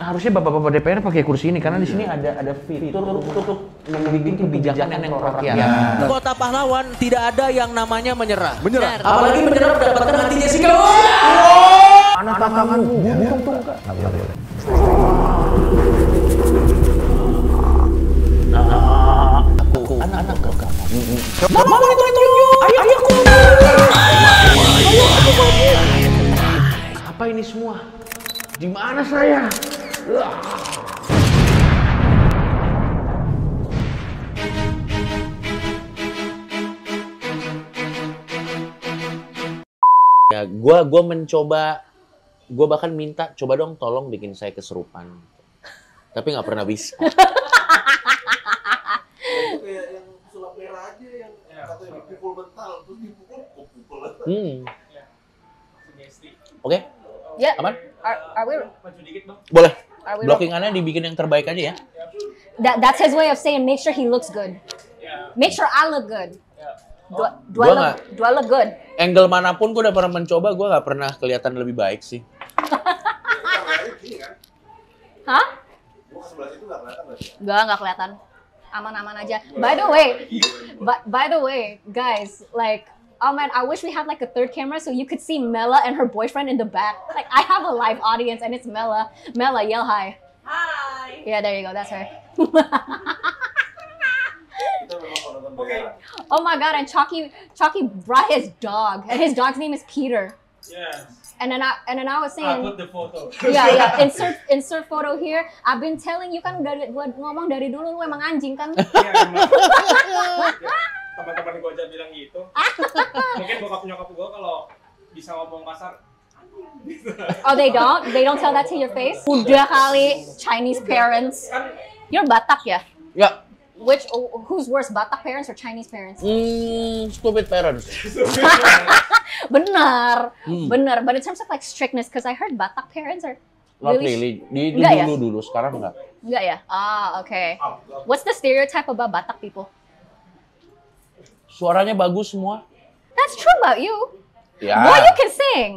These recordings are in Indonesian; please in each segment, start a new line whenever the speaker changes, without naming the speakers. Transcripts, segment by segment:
harusnya bapak-bapak DPR pakai kursi ini karena di iya. sini ada ada fitur untuk membimbing kebijakan yang rakyat. Iya. Nah. Kota pahlawan tidak ada yang namanya menyerah. Menyerah. Apalagi menyerah mendapatkan hati Jessica. Oh! Anak tanganmu, buntung Nah, Aku anak-anak kakak. Mama mau itu tolong Ayo aku. aku. Apa ini semua? Di mana saya? ya gue gua mencoba gue bahkan minta coba dong tolong bikin saya keserupan tapi nggak pernah bisa iya, hmm. Iya. oke okay. ya aman are, are we... boleh blockingannya dibikin yang terbaik aja ya.
That, that's his way of saying make sure he looks good. Make sure I look good. Dua, dua, gua look, dua look good.
Angle manapun gue udah pernah mencoba, gue gak pernah kelihatan lebih baik sih.
Hah? Gak, gak kelihatan. Aman-aman aja. By the way, by, by the way, guys, like oh man, I wish we had like a third camera so you could see Mela and her boyfriend in the back. Like I have a live audience and it's Mela. Mela, yell hi. Hi. Yeah, there you go. That's her. okay. Oh my god, and Chalky Chalky brought his dog, and his dog's name is Peter. Yeah. And then I and then I was ah, saying. I put the
photo. yeah, yeah. Insert
insert photo here. I've been telling you kan udah buat ngomong dari dulu lu emang anjing kan. Yeah,
teman-teman gue aja bilang gitu mungkin bokap nyokap gue kalau bisa ngomong kasar oh they don't they don't tell that
to your face udah kali Chinese parents kan you're Batak ya ya Which oh, who's worse, Batak parents or Chinese parents?
Hmm, stupid parents.
benar, hmm. benar. But in terms of like strictness, because I heard Batak parents are
Not really. really. Di, dulu, ya? dulu, Sekarang enggak.
Enggak ya? Ah, oke. Okay. Ah, What's the stereotype about Batak people?
Suaranya bagus semua.
That's true about you. Yeah. Boy, you can sing.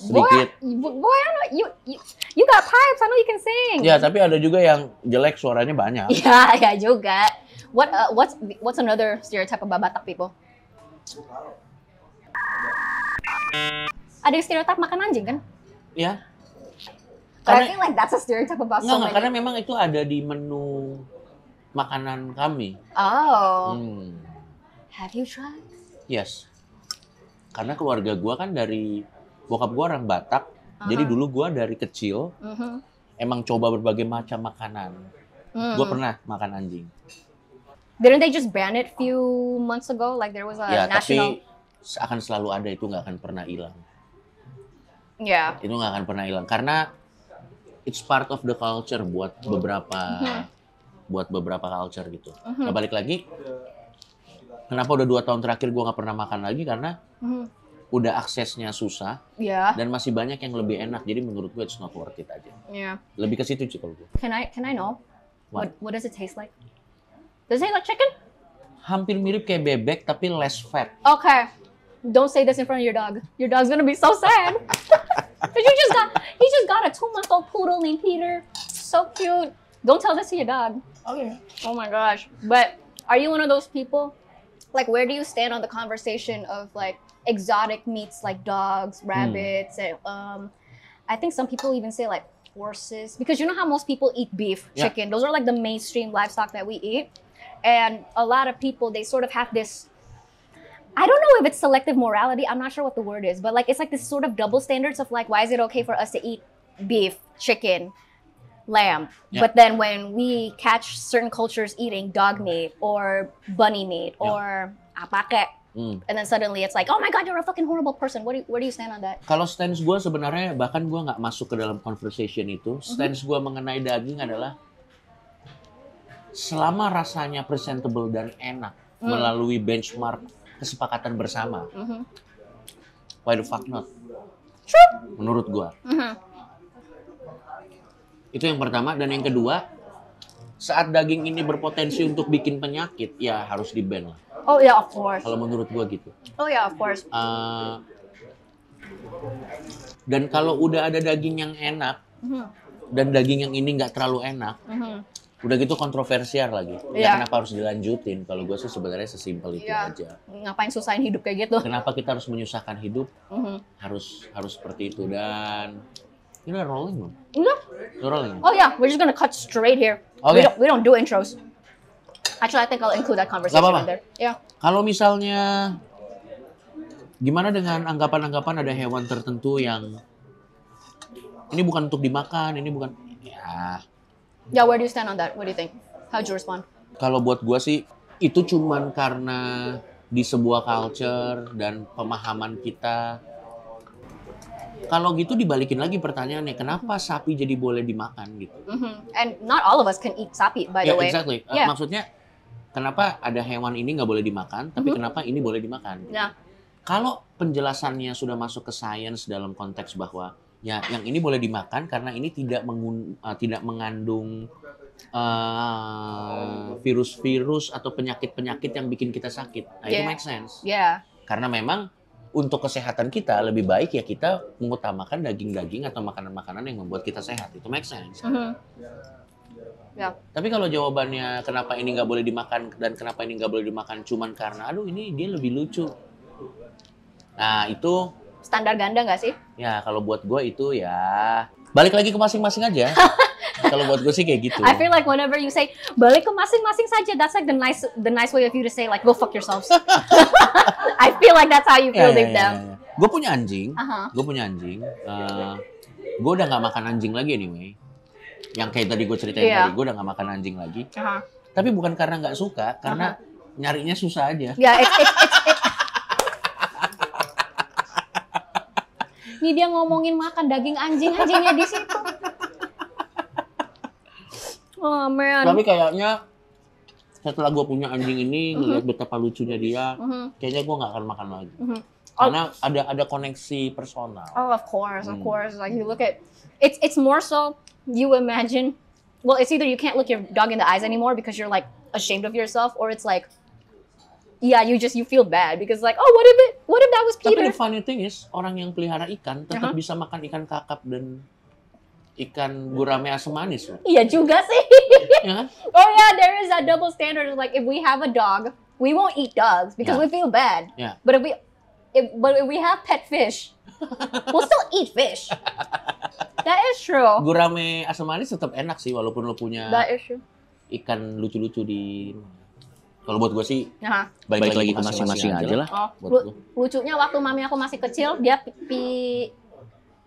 Sedikit. Boy, boy I know you, you you got pipes. I know you can sing. Ya, yeah,
tapi ada juga yang jelek suaranya banyak. Ya,
yeah, ya yeah, juga. What uh, what's what's another stereotype about Batak people? Ada yang stereotip makan anjing kan?
Ya. Yeah karena, I feel
like that's a stereotype about enggak, so enggak, karena memang
itu ada di menu makanan kami.
Oh.
Hmm.
Have you tried?
Yes. Karena keluarga gue kan dari bokap gue orang Batak, uh-huh. jadi dulu gue dari kecil uh-huh. emang coba berbagai macam makanan.
Mm. Gue pernah
makan anjing.
Didn't they just ban it few months ago? Like there was a ya, national.
Tapi akan selalu ada itu nggak akan pernah hilang. Ya. Yeah. Itu nggak akan pernah hilang karena it's part of the culture buat beberapa mm-hmm. buat beberapa culture gitu. Mm-hmm. Nah balik lagi kenapa udah dua tahun terakhir gue nggak pernah makan lagi karena hmm. udah aksesnya susah yeah. dan masih banyak yang lebih enak jadi menurut gue it's not worth it aja yeah. lebih ke situ sih kalau gue
can I can I know what? what does it taste like does it taste like chicken
hampir mirip kayak bebek tapi less fat
oke okay. don't say this in front of your dog your dog's gonna be so sad But you just got he just got a two month old poodle named Peter so cute don't tell this to your dog okay oh my gosh but are you one of those people like where do you stand on the conversation of like exotic meats like dogs, hmm. rabbits, mm. and um, I think some people even say like horses because you know how most people eat beef, yeah. chicken. Those are like the mainstream livestock that we eat, and a lot of people they sort of have this. I don't know if it's selective morality. I'm not sure what the word is, but like it's like this sort of double standards of like why is it okay for us to eat beef, chicken, lamb. Yeah. But then when we catch certain cultures eating dog meat or bunny meat or yeah. apa kek, hmm. And then suddenly it's like, oh my god, you're a fucking horrible person. What do you, where do you stand on that?
Kalau stance gue sebenarnya bahkan gue nggak masuk ke dalam conversation itu. Mm-hmm. Stance mm gue mengenai daging adalah selama rasanya presentable dan enak mm. melalui benchmark kesepakatan bersama. Mm-hmm. Why the fuck not? Menurut gue. Mm-hmm. Itu yang pertama dan yang kedua saat daging ini berpotensi untuk bikin penyakit ya harus di ban lah.
Oh ya yeah, of course. Kalau
menurut gua gitu.
Oh ya yeah, of course.
Uh, dan kalau udah ada daging yang enak mm-hmm. dan daging yang ini nggak terlalu enak, mm-hmm. udah gitu kontroversial lagi. Yeah. kenapa harus dilanjutin? Kalau gue sih sebenarnya sesimpel itu yeah. aja.
Ngapain susahin hidup kayak gitu?
Kenapa kita harus menyusahkan hidup? Mm-hmm. Harus harus seperti itu dan You're know rolling them. No. You're rolling. Oh
yeah, we're just gonna cut straight here. Okay. We don't we don't do intros. Actually, I think I'll include that conversation
in there. Yeah. Kalau misalnya gimana dengan anggapan-anggapan ada hewan tertentu yang ini bukan untuk dimakan, ini bukan ya.
Yeah, where do you stand on that? What do you think? How do you respond?
Kalau buat gua sih itu cuman karena di sebuah culture dan pemahaman kita Iya. Kalau gitu dibalikin lagi pertanyaannya, kenapa mm-hmm. sapi jadi boleh dimakan gitu?
Mm-hmm. And not all of us can eat sapi, by the yeah, way. Exactly. Yeah. Uh,
maksudnya kenapa ada hewan ini nggak boleh dimakan, tapi mm-hmm. kenapa ini boleh dimakan? Nah. Kalau penjelasannya sudah masuk ke sains dalam konteks bahwa ya yang ini boleh dimakan karena ini tidak mengun, uh, tidak mengandung eh, virus-virus uh, atau penyakit-penyakit yang bikin kita sakit. Nah, yeah. Itu make sense. Yeah. Karena memang untuk kesehatan kita lebih baik ya kita mengutamakan daging-daging atau makanan-makanan yang membuat kita sehat itu make sense. Mm -hmm. Ya. Tapi kalau jawabannya kenapa ini nggak boleh dimakan dan kenapa ini nggak boleh dimakan cuman karena aduh ini dia lebih lucu. Nah itu standar ganda nggak sih? Ya kalau buat gue itu ya balik lagi ke masing-masing aja. Kalau buat gue sih kayak gitu. I feel
like whenever you say balik ke masing-masing saja, that's like the nice the nice way of you to say like go fuck yourselves. I feel like that's how you feel yeah, deep down.
Gue punya anjing. Uh -huh. Gue punya anjing. Uh, eh, gue udah nggak makan anjing lagi anyway. Yang kayak tadi gue ceritain yeah. tadi, gue udah nggak makan anjing lagi. Uh -huh. Tapi bukan karena nggak suka, karena uh -huh. nyarinya susah aja. Ya, yeah,
it's,
Nih dia ngomongin makan daging anjing anjingnya di situ. Oh, man. Tapi
kayaknya setelah gue punya anjing ini mm-hmm. ngeliat betapa lucunya dia mm-hmm. kayaknya gue nggak akan makan lagi mm-hmm. oh. karena ada ada koneksi personal
oh of course of hmm. course like you look at it's it's more so you imagine well it's either you can't look your dog in the eyes anymore because you're like ashamed of yourself or it's like yeah you just you feel bad because like oh what if it what if that was Peter tapi
the funny thing is orang yang pelihara ikan tetap uh-huh. bisa makan ikan kakap dan ikan gurame asam manis.
Iya juga sih. Yeah. Kan? oh yeah, there is a double standard. Like if we have a dog, we won't eat dogs because yeah. we feel bad. Yeah. But if we, if, but if we have pet fish, we'll still eat fish. that is true.
Gurame asam manis tetap enak sih walaupun lo punya. That is true. Ikan lucu-lucu di kalau buat gue sih nah. Uh-huh. baik, baik lagi ke masing-masing aja lah. Oh, lu,
lucunya waktu mami aku masih kecil dia pipi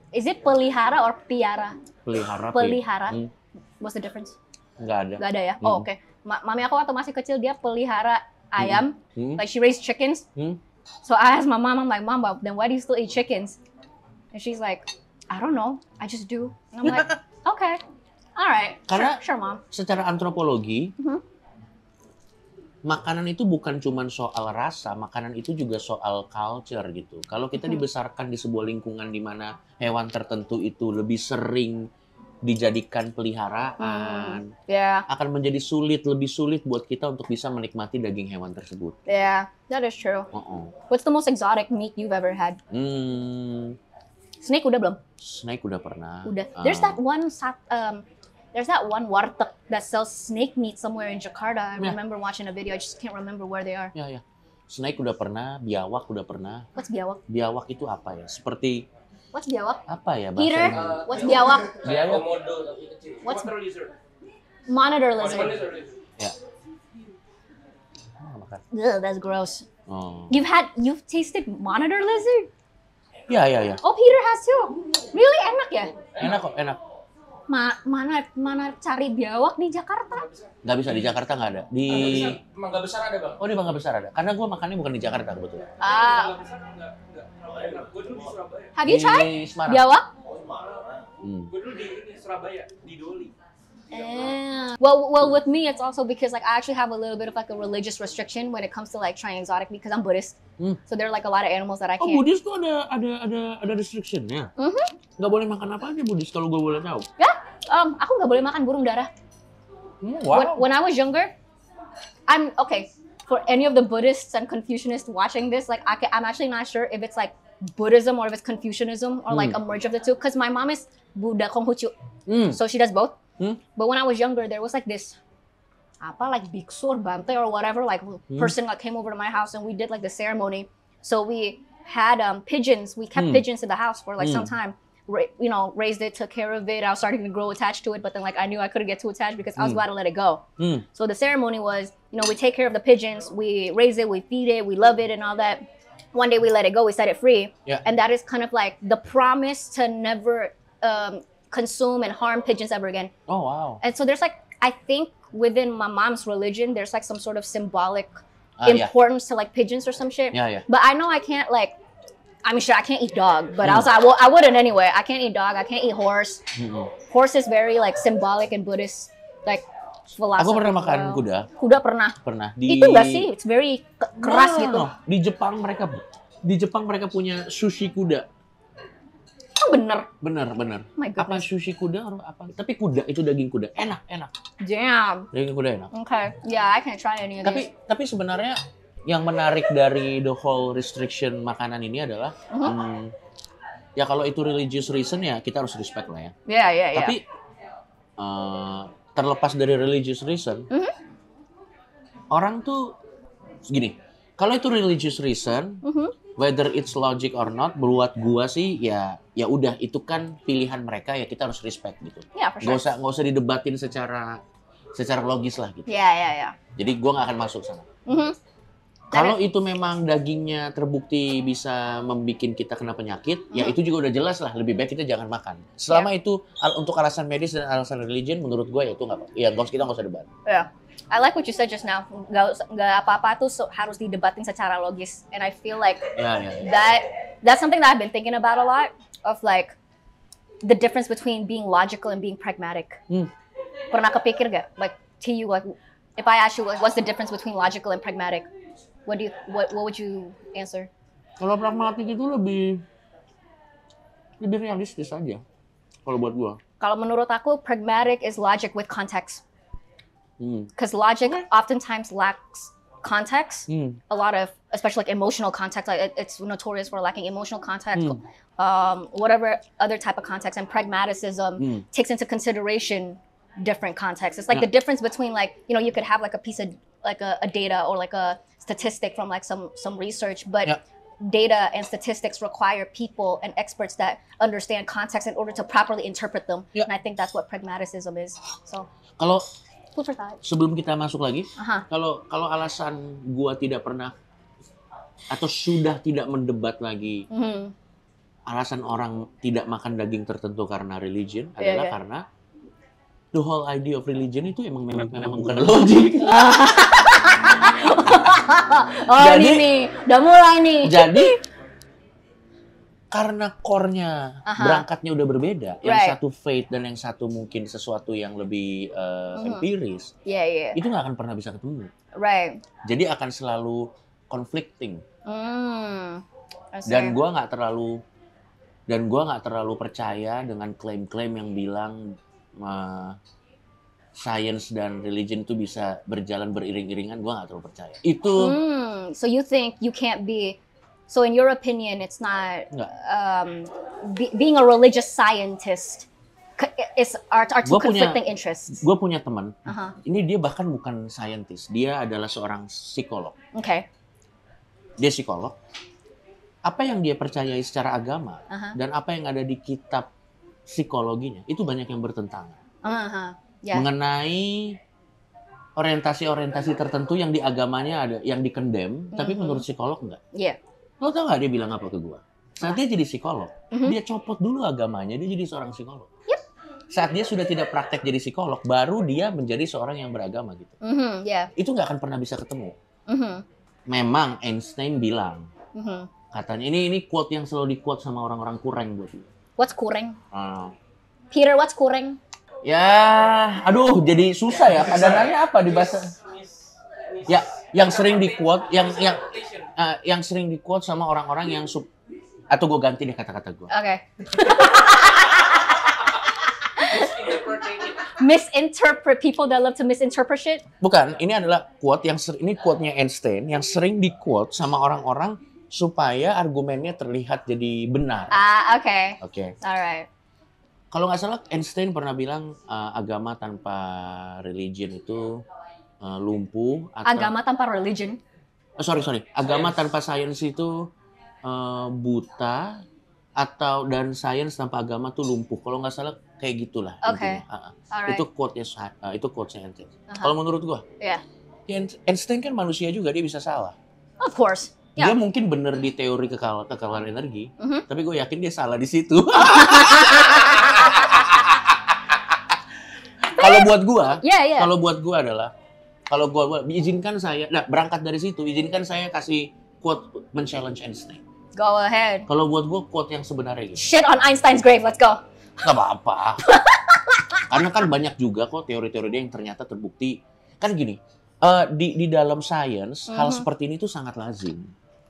Is it pelihara or piara?
Pelihara. Pelihara. Hmm. What's the difference? Gak ada. Gak ada ya. Hmm. Oh, oke. Okay.
mami aku waktu masih kecil dia pelihara hmm. ayam. Hmm. Like she raised chickens. Hmm. So I asked my mom, I'm like, "Mom, then why do you still eat chickens?" And she's like, "I don't know. I just do." And I'm like, "Okay." alright. Karena sure, sure, mom.
secara antropologi, mm -hmm makanan itu bukan cuma soal rasa, makanan itu juga soal culture gitu. Kalau kita dibesarkan di sebuah lingkungan di mana hewan tertentu itu lebih sering dijadikan peliharaan, hmm, yeah. akan menjadi sulit, lebih sulit buat kita untuk bisa menikmati daging hewan tersebut.
Yeah, that is true. Uh -uh. What's the most exotic meat you've ever had?
Hmm. Snake udah belum? Snake udah pernah. Udah. Ah. There's that
one sat, um, there's that one warteg that sells snake meat somewhere in Jakarta. I yeah. remember watching a video. I just can't remember where
they are. Yeah, yeah. Snake udah pernah, biawak udah pernah. What's biawak? Biawak itu apa ya? Seperti What's biawak? Apa ya bahasa Peter, uh, what's biawak? Biawak. What's monitor lizard?
Monitor
lizard.
Yeah. Ya. Oh,
Ugh, that's gross.
Oh. You've
had, you've tasted monitor lizard? Yeah, yeah, yeah. Oh, Peter has too. Really enak ya? Enak kok, enak ma mana mana cari biawak di Jakarta?
Gak bisa di Jakarta nggak ada. Di Mangga Besar ada bang. Oh di Mangga Besar ada. Karena gue makannya bukan di Jakarta kebetulan. Ah. Have you tried biawak? Hmm. Gue dulu di Surabaya di Doli.
Yeah. Well, well, with me, it's also because like I actually have a little bit of like a religious restriction when it comes to like trying exotic because I'm Buddhist. Mm. So there are like a lot of animals that I oh, can't. Oh, Buddhist
tuh ada ada ada ada Yeah.
Mm -hmm.
Gak boleh makan apa aja Buddhist kalau gue boleh tahu.
Yeah. um, aku nggak boleh makan burung darah. Hmm, wow. When, when I was younger, I'm okay. For any of the Buddhists and Confucianists watching this, like I can, I'm actually not sure if it's like Buddhism or if it's Confucianism or mm. like a hmm. merge of the two. Because my mom is Buddha Konghucu, mm. so she does both. Mm. But when I was younger, there was like this apa like biksu or bante or whatever like hmm. person that came over to my house and we did like the ceremony. So we had um, pigeons. We kept pigeons in the house for like some time you know, raised it, took care of it. I was starting to grow attached to it, but then like I knew I couldn't get too attached because I was mm. glad to let it go. Mm. So the ceremony was, you know, we take care of the pigeons, we raise it, we feed it, we love it, and all that. One day we let it go, we set it free, yeah. and that is kind of like the promise to never um, consume and harm pigeons ever again.
Oh wow! And
so there's like I think within my mom's religion, there's like some sort of symbolic
uh, importance
yeah. to like pigeons or some shit. Yeah, yeah. But I know I can't like I mean, sure, I can't eat dog, but mm. also I, will, I wouldn't anyway. I can't eat dog. I can't eat horse. Mm. Horse is very like symbolic in Buddhist like philosophy. Aku pernah makan kuda. Kuda pernah.
Pernah. Di... Itu enggak sih?
It's very keras no, gitu. No.
Di Jepang mereka di Jepang mereka punya sushi kuda. Oh, bener. Bener, bener. Oh apa sushi kuda atau apa? Tapi kuda itu daging kuda. Enak, enak. Damn. Daging kuda enak. Oke. Okay. Yeah, I can try any of Tapi these. tapi sebenarnya yang menarik dari the whole restriction makanan ini adalah uh -huh. hmm, ya kalau itu religious reason ya kita harus respect lah ya.
Iya yeah, iya yeah, iya. Tapi yeah.
uh, terlepas dari religious reason, uh -huh. orang tuh gini, kalau itu religious reason, uh -huh. whether it's logic or not, buat gua sih ya ya udah itu kan pilihan mereka ya kita harus respect gitu. Iya, yeah, sure. Gak usah gak usah didebatin secara secara logis lah gitu.
Iya yeah, iya yeah, iya.
Jadi gua nggak akan masuk sana. Uh -huh. Kalau itu memang dagingnya terbukti bisa membuat kita kena penyakit, hmm. ya itu juga udah jelas lah. Lebih baik kita jangan makan. Selama ya. itu al untuk alasan medis dan alasan religion, menurut gue ya itu nggak, ya gak kita nggak usah debat.
Yeah. I like what you said just now. Gak, gak apa-apa tuh so, harus didebatin secara logis. And I feel like
yeah, yeah, yeah. that
that's something that I've been thinking about a lot of like the difference between being logical and being pragmatic. Hmm. Pernah kepikir gak? Like to you, like if I ask you, like, what's the difference between logical and pragmatic? What do you what what would you answer?
Kalau pragmatik itu lebih
lebih realistis aja kalau buat gua. Kalau menurut aku pragmatic is logic with context. Because hmm. logic oftentimes lacks context. Hmm. A lot of especially like emotional context, like it, it's notorious for lacking emotional context. Hmm. Um, whatever other type of context and pragmaticism hmm. takes into consideration different contexts. It's like the difference between like, you know, you could have like a piece of like a, a data or like a statistic from like some some research, but. Yep data and statistics require people and experts that understand context in order to properly interpret them. Yeah. And I think that's what pragmatism is.
So
kalau sebelum kita masuk lagi, uh-huh. kalau kalau alasan gua tidak pernah atau sudah tidak mendebat lagi mm-hmm. alasan orang tidak makan daging tertentu karena religion adalah yeah, yeah. karena the whole idea of religion itu emang memang memang bukan logic. oh jadi, ini nih, udah mulai nih. Jadi karena core-nya berangkatnya udah berbeda, right. yang satu faith dan yang satu mungkin sesuatu yang lebih uh, mm. empiris, yeah, yeah. itu nggak akan pernah bisa ketemu. Right. Jadi akan selalu conflicting.
Mm. Dan gue nggak
terlalu dan gue nggak terlalu percaya dengan klaim-klaim yang bilang uh, science dan religion itu bisa berjalan beriring-iringan, gue gak terlalu percaya. Itu.
Hmm, so you think you can't be. So in your opinion, it's not um, be, being a religious scientist is are, are two gua conflicting punya, interests.
Gue punya teman. Uh -huh. Ini dia bahkan bukan scientist, dia adalah seorang psikolog. Oke. Okay. Dia psikolog. Apa yang dia percayai secara agama uh -huh. dan apa yang ada di kitab psikologinya itu banyak yang bertentangan
uh-huh. yeah.
mengenai orientasi-orientasi tertentu yang di agamanya ada yang dikendem, mm-hmm. tapi mhm. menurut psikolog enggak. Iya. Yeah. Lo tau nggak dia bilang apa ke gua? Saat dia jadi psikolog, mm-hmm. dia copot dulu agamanya, dia jadi seorang psikolog. Yep. Saat dia sudah tidak praktek jadi psikolog, baru dia menjadi seorang yang beragama gitu.
Mm-hmm. Yeah.
Itu nggak akan pernah bisa ketemu. Mm-hmm. Memang Einstein bilang, mm-hmm. katanya ini ini quote yang selalu di quote sama orang-orang kurang buat dia. What's kurang? Hmm.
Peter, what's kurang?
Ya, aduh, jadi susah ya. Padahalnya apa di bahasa? Ya, yang sering di quote, yang yang uh, yang sering di quote sama orang-orang yang sub atau gue ganti deh kata-kata gue. Oke.
Okay.
misinterpret people that love to misinterpret shit?
Bukan, ini adalah quote yang ser, ini quote-nya Einstein yang sering di quote sama orang-orang supaya argumennya terlihat jadi benar.
Ah, oke. Okay. Oke. Okay. Alright.
Kalau nggak salah Einstein pernah bilang uh, agama tanpa religion itu uh, lumpuh atau agama
tanpa religion.
Oh, sorry sorry, agama science. tanpa sains itu uh, buta atau dan sains tanpa agama tuh lumpuh. Kalau nggak salah kayak gitulah. Oke. Okay. Uh, right. Itu quote nya uh, itu quote Einstein. Uh -huh. Kalau menurut gua, yeah. Einstein kan manusia juga dia bisa salah. Of course. Ya. Dia mungkin bener di teori kekal kekalahan energi, mm -hmm. tapi gue yakin dia salah di situ. Ya, ya. kalau buat gue, yeah, yeah. kalau buat gue adalah kalau gue izinkan saya, nah berangkat dari situ, izinkan saya kasih quote men-challenge Einstein.
Go ahead.
Kalau buat gue quote yang sebenarnya gitu. Shit on Einstein's
grave, let's go.
Gak apa-apa. Karena kan banyak juga kok teori-teori dia yang ternyata terbukti. Kan gini, uh, di di dalam sains mm -hmm. hal mhm. seperti ini tuh sangat lazim.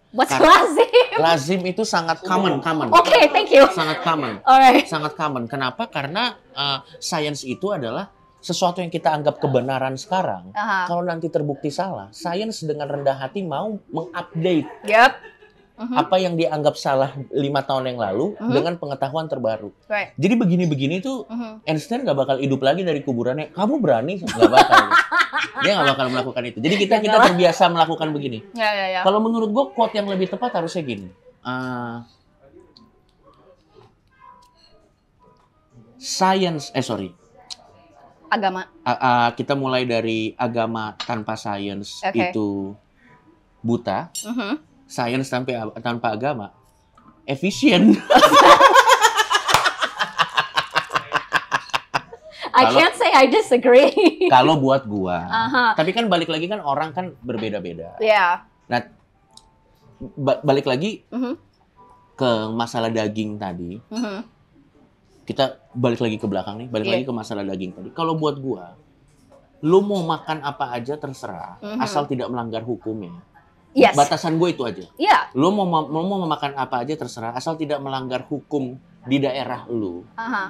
What's Karena lazim?
Lazim itu sangat common, common. Oke, okay, thank you. Sangat common. Alright. Sangat common. Kenapa? Karena uh, science itu adalah sesuatu yang kita anggap kebenaran sekarang, uh -huh. kalau nanti terbukti salah, science dengan rendah hati mau mengupdate. Yep -huh. Mhm. apa yang dianggap salah lima tahun yang lalu uh mhm. -huh. dengan pengetahuan terbaru. Right. Jadi begini-begini tuh uh mhm. -huh. Einstein nggak bakal hidup lagi dari kuburannya. Kamu berani nggak bakal.
Dia nggak
bakal melakukan itu. Jadi kita ya, kita terbiasa melakukan begini.
Ya, ya, ya. Kalau
menurut gue quote yang lebih tepat harusnya gini. Uh, science, eh sorry, agama. Uh, uh, kita mulai dari agama tanpa science okay. itu buta. Uh -huh sains tanpa tanpa agama efisien. I can't say
I disagree. kalau
buat gua. Uh-huh. Tapi kan balik lagi kan orang kan berbeda-beda. Yeah. Nah, ba- balik lagi uh-huh. ke masalah daging tadi. Uh-huh. Kita balik lagi ke belakang nih, balik yeah. lagi ke masalah daging tadi. Kalau buat gua, lu mau makan apa aja terserah, uh-huh. asal tidak melanggar hukumnya. Yes. Batasan gue itu aja. Iya. Yeah. Lo mau lo mau makan apa aja terserah, asal tidak melanggar hukum di daerah lo. Uh -huh.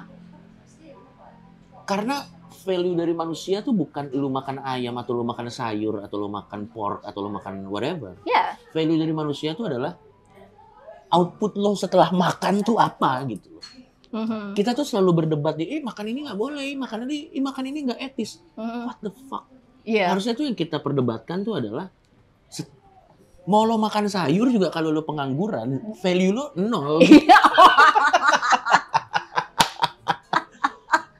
Karena value dari manusia tuh bukan lu makan ayam atau lu makan sayur atau lu makan pork atau lu makan whatever. Yeah. Value dari manusia tuh adalah output lo setelah makan tuh apa gitu.
Mm-hmm. Kita
tuh selalu berdebat di, eh makan ini nggak boleh, makan ini, eh, makan ini nggak etis. Mm-hmm. What the fuck? Yeah. Harusnya tuh yang kita perdebatkan tuh adalah mau lo makan sayur juga kalau lo pengangguran, hmm. value lo nol. Iya.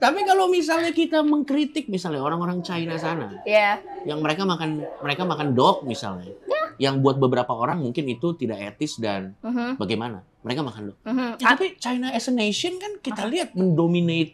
Tapi kalau misalnya kita mengkritik misalnya orang-orang China sana, yeah. yang mereka makan mereka makan dog misalnya, yeah. yang buat beberapa orang mungkin itu tidak etis dan uh mm-hmm. -huh. bagaimana mereka makan dog. Uh mm-hmm. -huh. ya, tapi China as a nation kan kita ah. lihat mendominate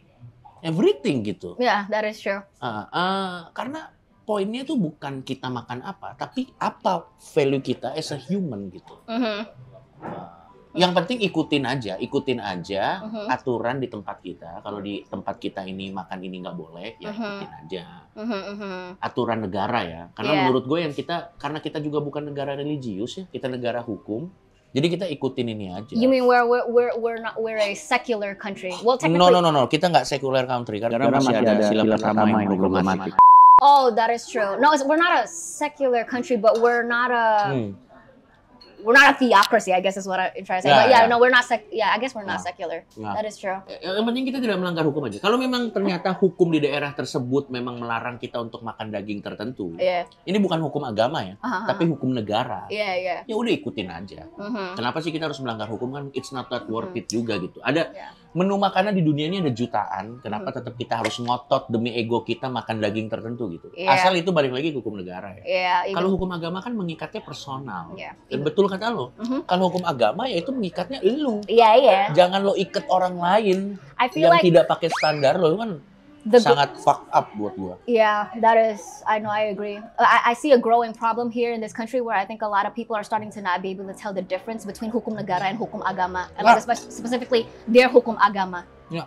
everything gitu. Ya, yeah, that is true. Uh, uh, karena poinnya tuh bukan kita makan apa, tapi apa value kita as a human gitu.
Uh mm-hmm. nah, -huh.
yang penting ikutin aja, ikutin aja uh-huh. aturan di tempat kita. Kalau di tempat kita ini makan ini nggak boleh, ya uh-huh. ikutin aja
uh-huh. uh
aturan negara ya. Karena yeah. menurut gue yang kita, karena kita juga bukan negara religius ya, kita negara hukum. Jadi kita ikutin ini aja. You
mean we're we're we're, we're not we're a secular country? Well, technically... No no no
no, kita nggak secular country karena, karena masih, masih ada, ada silaturahmi yang problematik.
Oh, that is true. No, it's, we're not a secular country, but we're not a mm. we're not a theocracy. I guess is what I'm trying to say. Yeah, but yeah, yeah. no, we're not. Sec- yeah, I guess we're not nah. secular. Nah. That is true.
Eh, yang penting kita tidak melanggar hukum aja. Kalau memang ternyata hukum di daerah tersebut memang melarang kita untuk makan daging tertentu, yeah. ini bukan hukum agama ya, uh-huh. uh-huh. tapi hukum negara. Iya yeah, iya. Yeah. Ya udah ikutin aja. Uh-huh. Kenapa sih kita harus melanggar hukum kan? It's not that worth uh-huh. it juga gitu. Ada. Yeah menu makanan di dunia ini ada jutaan. Kenapa hmm. tetap kita harus ngotot demi ego kita makan daging tertentu gitu? Yeah. Asal itu balik lagi ke hukum negara ya.
Yeah, kalau hukum
agama kan mengikatnya personal. Yeah, Dan iya. betul kata lo. Mm-hmm. Kalau hukum agama ya itu mengikatnya lu. Iya yeah, iya. Yeah. Jangan lo ikat orang lain yang like... tidak pakai standar lo kan the sangat fuck up buat gua.
Yeah, that is I know I agree. I, I see a growing problem here in this country where I think a lot of people are starting to not be able to tell the difference between hukum negara and hukum agama, and like yeah. specifically their hukum agama. Yeah.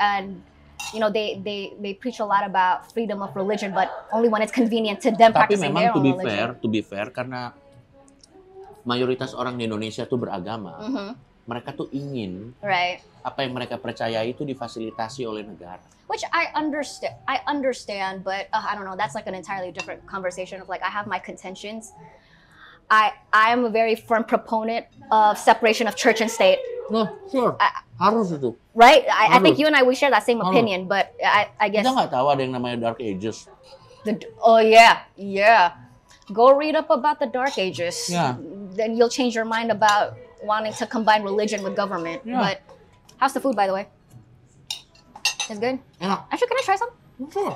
And you know they they they preach a lot about freedom of religion but only when it's convenient to them Tapi memang their to be religion. fair
to be fair karena mayoritas orang di Indonesia tuh beragama mm -hmm. mereka tuh ingin right. apa yang mereka percaya itu difasilitasi oleh negara.
Which I understand, I understand, but uh, I don't know. That's like an entirely different conversation. Of like, I have my contentions. I I am a very firm proponent of separation of church and state. No, sure. I, Harus itu. Right? I, Harus. I think you and I we share that same opinion, Harus. but I I guess. Kita nggak
tahu ada yang namanya Dark Ages.
The, oh yeah, yeah. Go read up about the Dark Ages. Yeah. Then you'll change your mind about wanting to combine religion with government. Yeah. But how's the food, by the way? It's good. Yeah. Actually, can I try some? Sure.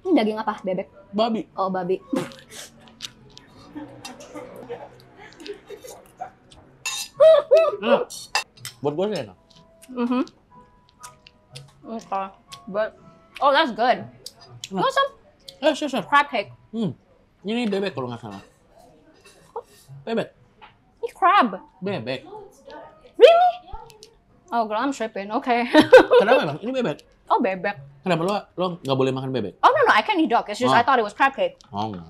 Ini daging apa, bebek? Babi. Oh, babi. enak. Mm. Buat gue sih enak. Mhm. Okay, mm-hmm. but oh that's good. Enak. Want some? Yes, yes, yes. Crab cake.
Hmm. Ini bebek kalau nggak salah. Oh. Bebek. It's crab. Bebek.
Really? Oh, girl, I'm tripping. Okay.
Kenapa emang? Ini bebek. Oh, bebek. Kenapa lo lo nggak boleh makan bebek? Oh
no no, I can eat duck. It's just oh. I ah. thought it was crab cake. Oh. No.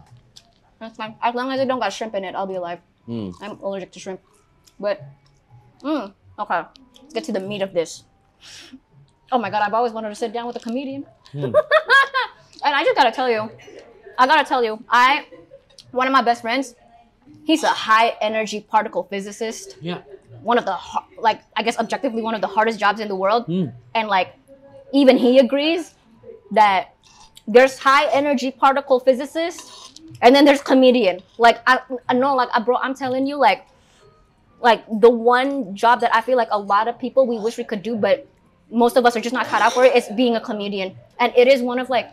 That's fine. As long as it don't got shrimp in it, I'll be alive. Mm. I'm allergic to shrimp, but mm, okay. Let's get to the meat of this. Oh my god, I've always wanted to sit down with a comedian. Mm. and I just gotta tell you, I gotta tell you, I one of my best friends he's a high energy particle physicist. Yeah. One of the like I guess objectively one of the hardest jobs in the world, mm. and like even he agrees that there's high energy particle physicist, and then there's comedian. Like I, I know, like I, bro, I'm telling you, like like the one job that I feel like a lot of people we wish we could do, but most of us are just not cut out for it is being a comedian, and it is one of like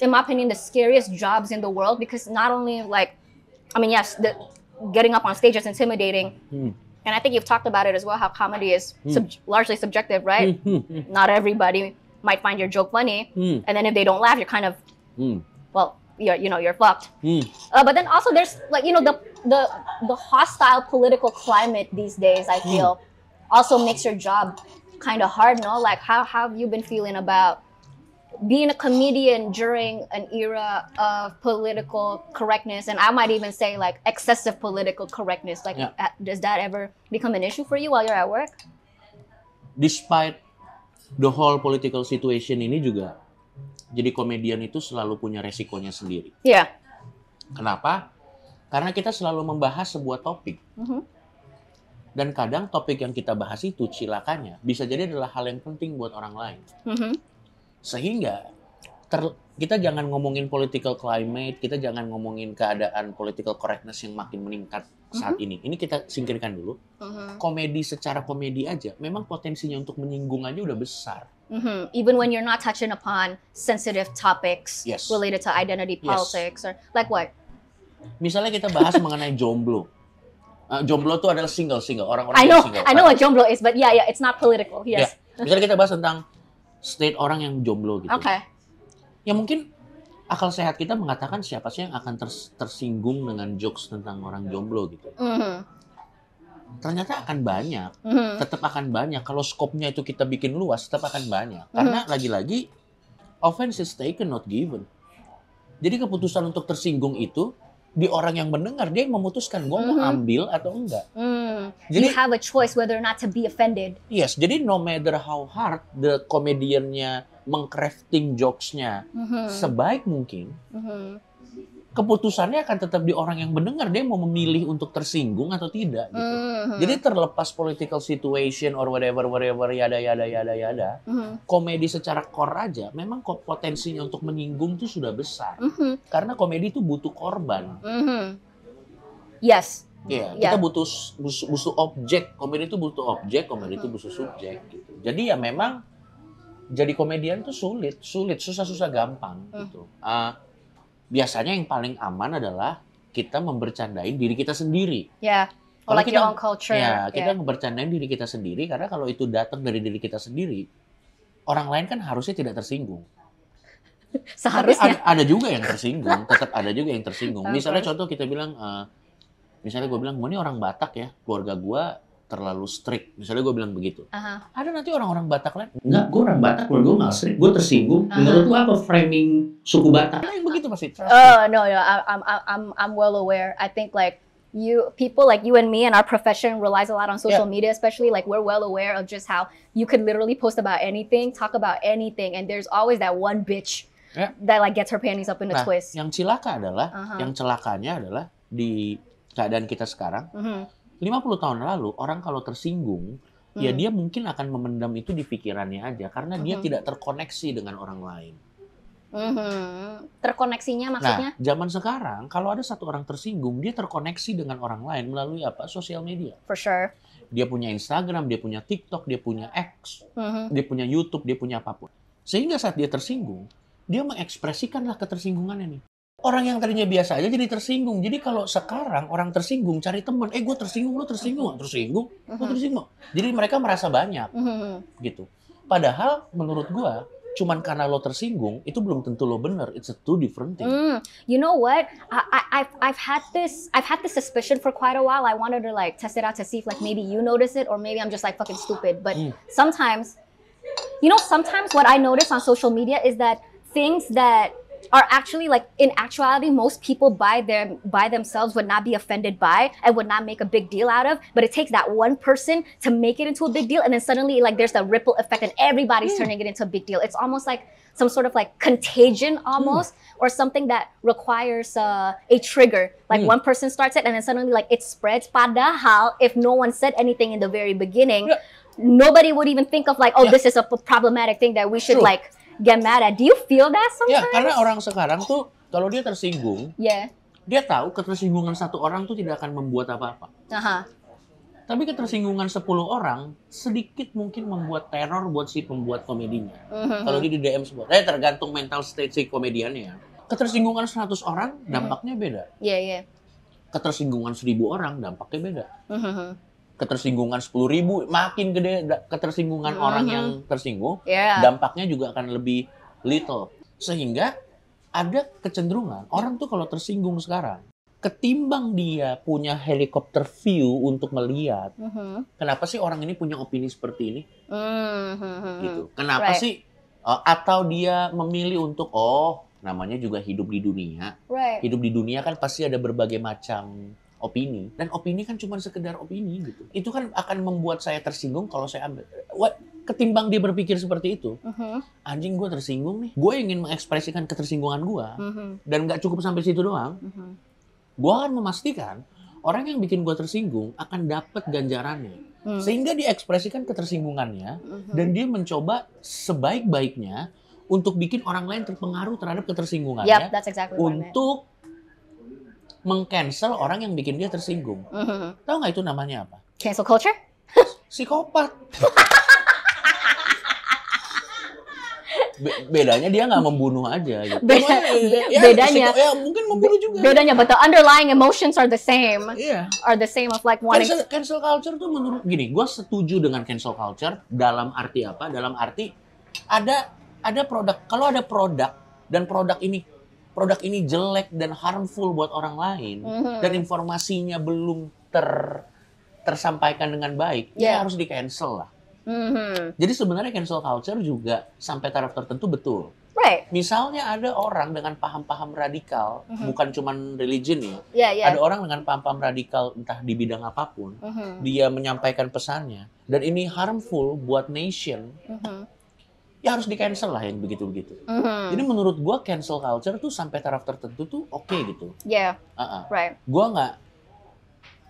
in my opinion the scariest jobs in the world because not only like I mean, yes, the, getting up on stage is intimidating. Mm. And I think you've talked about it as well how comedy is hmm. sub- largely subjective, right? Hmm, hmm, Not everybody might find your joke funny. And then if they don't laugh, you're kind of, well, you're, you know, you're fucked. Uh, but then also there's like, you know, the, the, the hostile political climate these days, I feel, also makes your job kind of hard, no? Like, how, how have you been feeling about being a comedian during an era of political correctness and i might even say like excessive political correctness like yeah. Uh, does that ever become an issue for you while you're at work
despite the whole political situation ini juga jadi komedian itu selalu punya resikonya sendiri ya yeah. kenapa karena kita selalu membahas sebuah topik mm -hmm. dan kadang topik yang kita bahas itu cilakannya bisa jadi adalah hal yang penting buat orang lain mm -hmm sehingga ter, kita jangan ngomongin political climate, kita jangan ngomongin keadaan political correctness yang makin meningkat saat mm-hmm. ini. Ini kita singkirkan dulu. Mm-hmm. Komedi secara komedi aja, memang potensinya untuk menyinggung aja udah besar.
Mm-hmm. Even when you're not touching upon sensitive topics yes. related to identity politics yes. or like what?
Misalnya kita bahas mengenai jomblo. Uh, jomblo itu adalah single single orang-orang single I know, single. I know
kan? what jomblo is, but yeah yeah, it's not political.
Yes. Yeah. Misalnya kita bahas tentang state orang yang jomblo gitu. Oke. Okay. Ya mungkin akal sehat kita mengatakan siapa sih yang akan tersinggung dengan jokes tentang orang jomblo gitu. Mm -hmm. Ternyata akan banyak, mm -hmm. tetap akan banyak. Kalau skopnya itu kita bikin luas, tetap akan banyak. Karena mm-hmm. lagi-lagi mm -hmm. offense is taken not given. Jadi keputusan untuk tersinggung itu di orang yang mendengar dia yang memutuskan gue mm -hmm. mau mm-hmm. ambil atau enggak.
Mm -hmm. Hmm. Jadi, you have a choice whether or not to be offended.
Yes, jadi no matter how hard the komediannya mengcrafting jokesnya mm-hmm. sebaik mungkin, mm-hmm. keputusannya akan tetap di orang yang mendengar dia mau memilih untuk tersinggung atau tidak. Gitu.
Mm-hmm. Jadi
terlepas political situation or whatever whatever yada yada yada yada, mm-hmm. komedi secara core aja memang potensinya untuk menyinggung itu sudah besar. Mm-hmm. Karena komedi itu butuh korban.
Mm-hmm. Yes,
Iya, yeah, hmm, kita ya. butuh butuh, butuh objek. Komedi itu butuh objek, komedi itu butuh subjek gitu. Jadi ya memang jadi komedian tuh sulit, sulit, susah-susah gampang hmm. gitu. Uh, biasanya yang paling aman adalah kita membercandain diri kita sendiri.
Ya. Yeah. Kalau like kita, culture. Ya, kita
yeah. membercandain diri kita sendiri karena kalau itu datang dari diri kita sendiri, orang lain kan harusnya tidak tersinggung.
Seharusnya.
Tapi ada, ada juga yang tersinggung, tetap ada juga yang tersinggung. Misalnya contoh kita bilang uh, misalnya gue bilang gue ini orang Batak ya keluarga gue terlalu strict misalnya gue bilang begitu uh-huh. ada nanti orang-orang Batak lain enggak gue orang Batak keluarga gue nggak strict gue tersinggung uh-huh. menurut lu apa framing suku Batak yang begitu pasti oh
no no I'm I'm I'm well aware I think like you people like you and me and our profession relies a lot on social yeah. media especially like we're well aware of just how you could literally post about anything talk about anything and there's always that one bitch yeah. that like gets her panties up in a nah, twist
yang celaka adalah uh-huh. yang celakanya adalah di keadaan kita sekarang, mm-hmm. 50 tahun lalu orang kalau tersinggung,
mm-hmm. ya mm. dia
mungkin akan memendam itu di pikirannya aja karena mm-hmm. dia tidak terkoneksi dengan orang lain.
Mm-hmm. Terkoneksinya nah, maksudnya? Nah,
zaman sekarang kalau ada satu orang tersinggung, dia terkoneksi dengan orang lain melalui apa? Sosial media. For sure. Dia punya Instagram, dia punya TikTok, dia punya X, mm-hmm. dia punya YouTube, dia punya apapun. Sehingga saat dia tersinggung, dia mengekspresikanlah ketersinggungannya nih orang yang tadinya biasa aja jadi tersinggung. Jadi kalau sekarang orang tersinggung cari teman, eh gue tersinggung, lo tersinggung, tersinggung, lo mm-hmm. tersinggung. Jadi mereka merasa banyak
mm-hmm.
gitu. Padahal menurut gue cuman karena lo tersinggung itu belum tentu lo bener. it's a two different thing
mm, you know what I, I I've I've had this I've had this suspicion for quite a while I wanted to like test it out to see if like maybe you notice it or maybe I'm just like fucking stupid but mm. sometimes you know sometimes what I notice on social media is that things that are actually like in actuality most people by their by themselves would not be offended by and would not make a big deal out of but it takes that one person to make it into a big deal and then suddenly like there's the ripple effect and everybody's mm. turning it into a big deal it's almost like some sort of like contagion hmm. almost mm. or something that requires uh, a trigger like mm. one person starts it and then suddenly like it spreads padahal if no one said anything in the very beginning yeah. nobody would even think of like oh yeah. this is a problematic thing that we should sure. like get mad at. Do you feel that ya, sometimes? Ya, karena
orang sekarang tuh kalau dia tersinggung, yeah. dia tahu ketersinggungan satu orang tuh tidak akan membuat apa-apa. Uh-huh. Tapi ketersinggungan sepuluh orang sedikit mungkin membuat teror buat si pembuat komedinya. Uh-huh. Kalau dia di DM semua, eh, tergantung mental state si komediannya. Ketersinggungan seratus orang mhm. dampaknya beda. Iya, yeah, iya. Yeah. Ketersinggungan seribu orang dampaknya beda. Uh-huh ketersinggungan sepuluh ribu makin gede ketersinggungan hmm orang yang tersinggung yeah. dampaknya juga akan lebih little sehingga ada kecenderungan orang tuh kalau tersinggung sekarang ketimbang dia punya helikopter view untuk melihat mm-hmm. kenapa sih orang ini punya opini seperti ini
mm-hmm. gitu mhm. kenapa right. sih
uh, atau dia memilih untuk oh namanya juga hidup di dunia right. hidup di dunia kan pasti ada berbagai macam opini dan opini kan cuma sekedar opini gitu itu kan akan membuat saya tersinggung kalau saya ambil what ketimbang dia berpikir seperti itu uh-huh. anjing gue tersinggung nih gue ingin mengekspresikan ketersinggungan gue uh-huh. Mm-hmm. dan nggak cukup sampai situ doang uh-huh. Mm-hmm. gue akan memastikan orang yang bikin gue tersinggung akan dapat ganjarannya uh-huh. sehingga diekspresikan ketersinggungannya uh-huh. dan dia mencoba sebaik-baiknya untuk bikin orang lain terpengaruh terhadap ketersinggungannya yep, exactly untuk mengcancel orang yang bikin dia tersinggung. Mm -hmm. Tahu nggak itu namanya apa? Cancel culture? Psikopat. Be bedanya dia nggak membunuh aja gitu. Beda, ya, ya, bedanya ya, mungkin membunuh juga. Bedanya but the underlying
emotions are the same. Yeah. Are the same of like wanting cancel,
cancel culture tuh menurut gini, gue setuju dengan cancel culture dalam arti apa? Dalam arti ada ada produk. Kalau ada produk dan produk ini produk ini jelek dan harmful buat orang lain mm-hmm. dan informasinya belum ter tersampaikan dengan baik, ya yeah. ya harus di cancel lah.
Mm-hmm.
Jadi sebenarnya cancel culture juga sampai taraf tertentu betul. Right. Misalnya ada orang dengan paham-paham radikal, mm-hmm. bukan cuman religion ya. Yeah, yeah. Ada orang dengan paham-paham radikal entah di bidang apapun, mm-hmm. dia menyampaikan pesannya dan ini harmful buat nation. Mm-hmm ya harus di cancel lah yang begitu begitu. Mm-hmm. Jadi menurut gue cancel culture tuh sampai taraf tertentu tuh oke okay, gitu. Ya. Yeah. Uh-uh. Right. Gue nggak.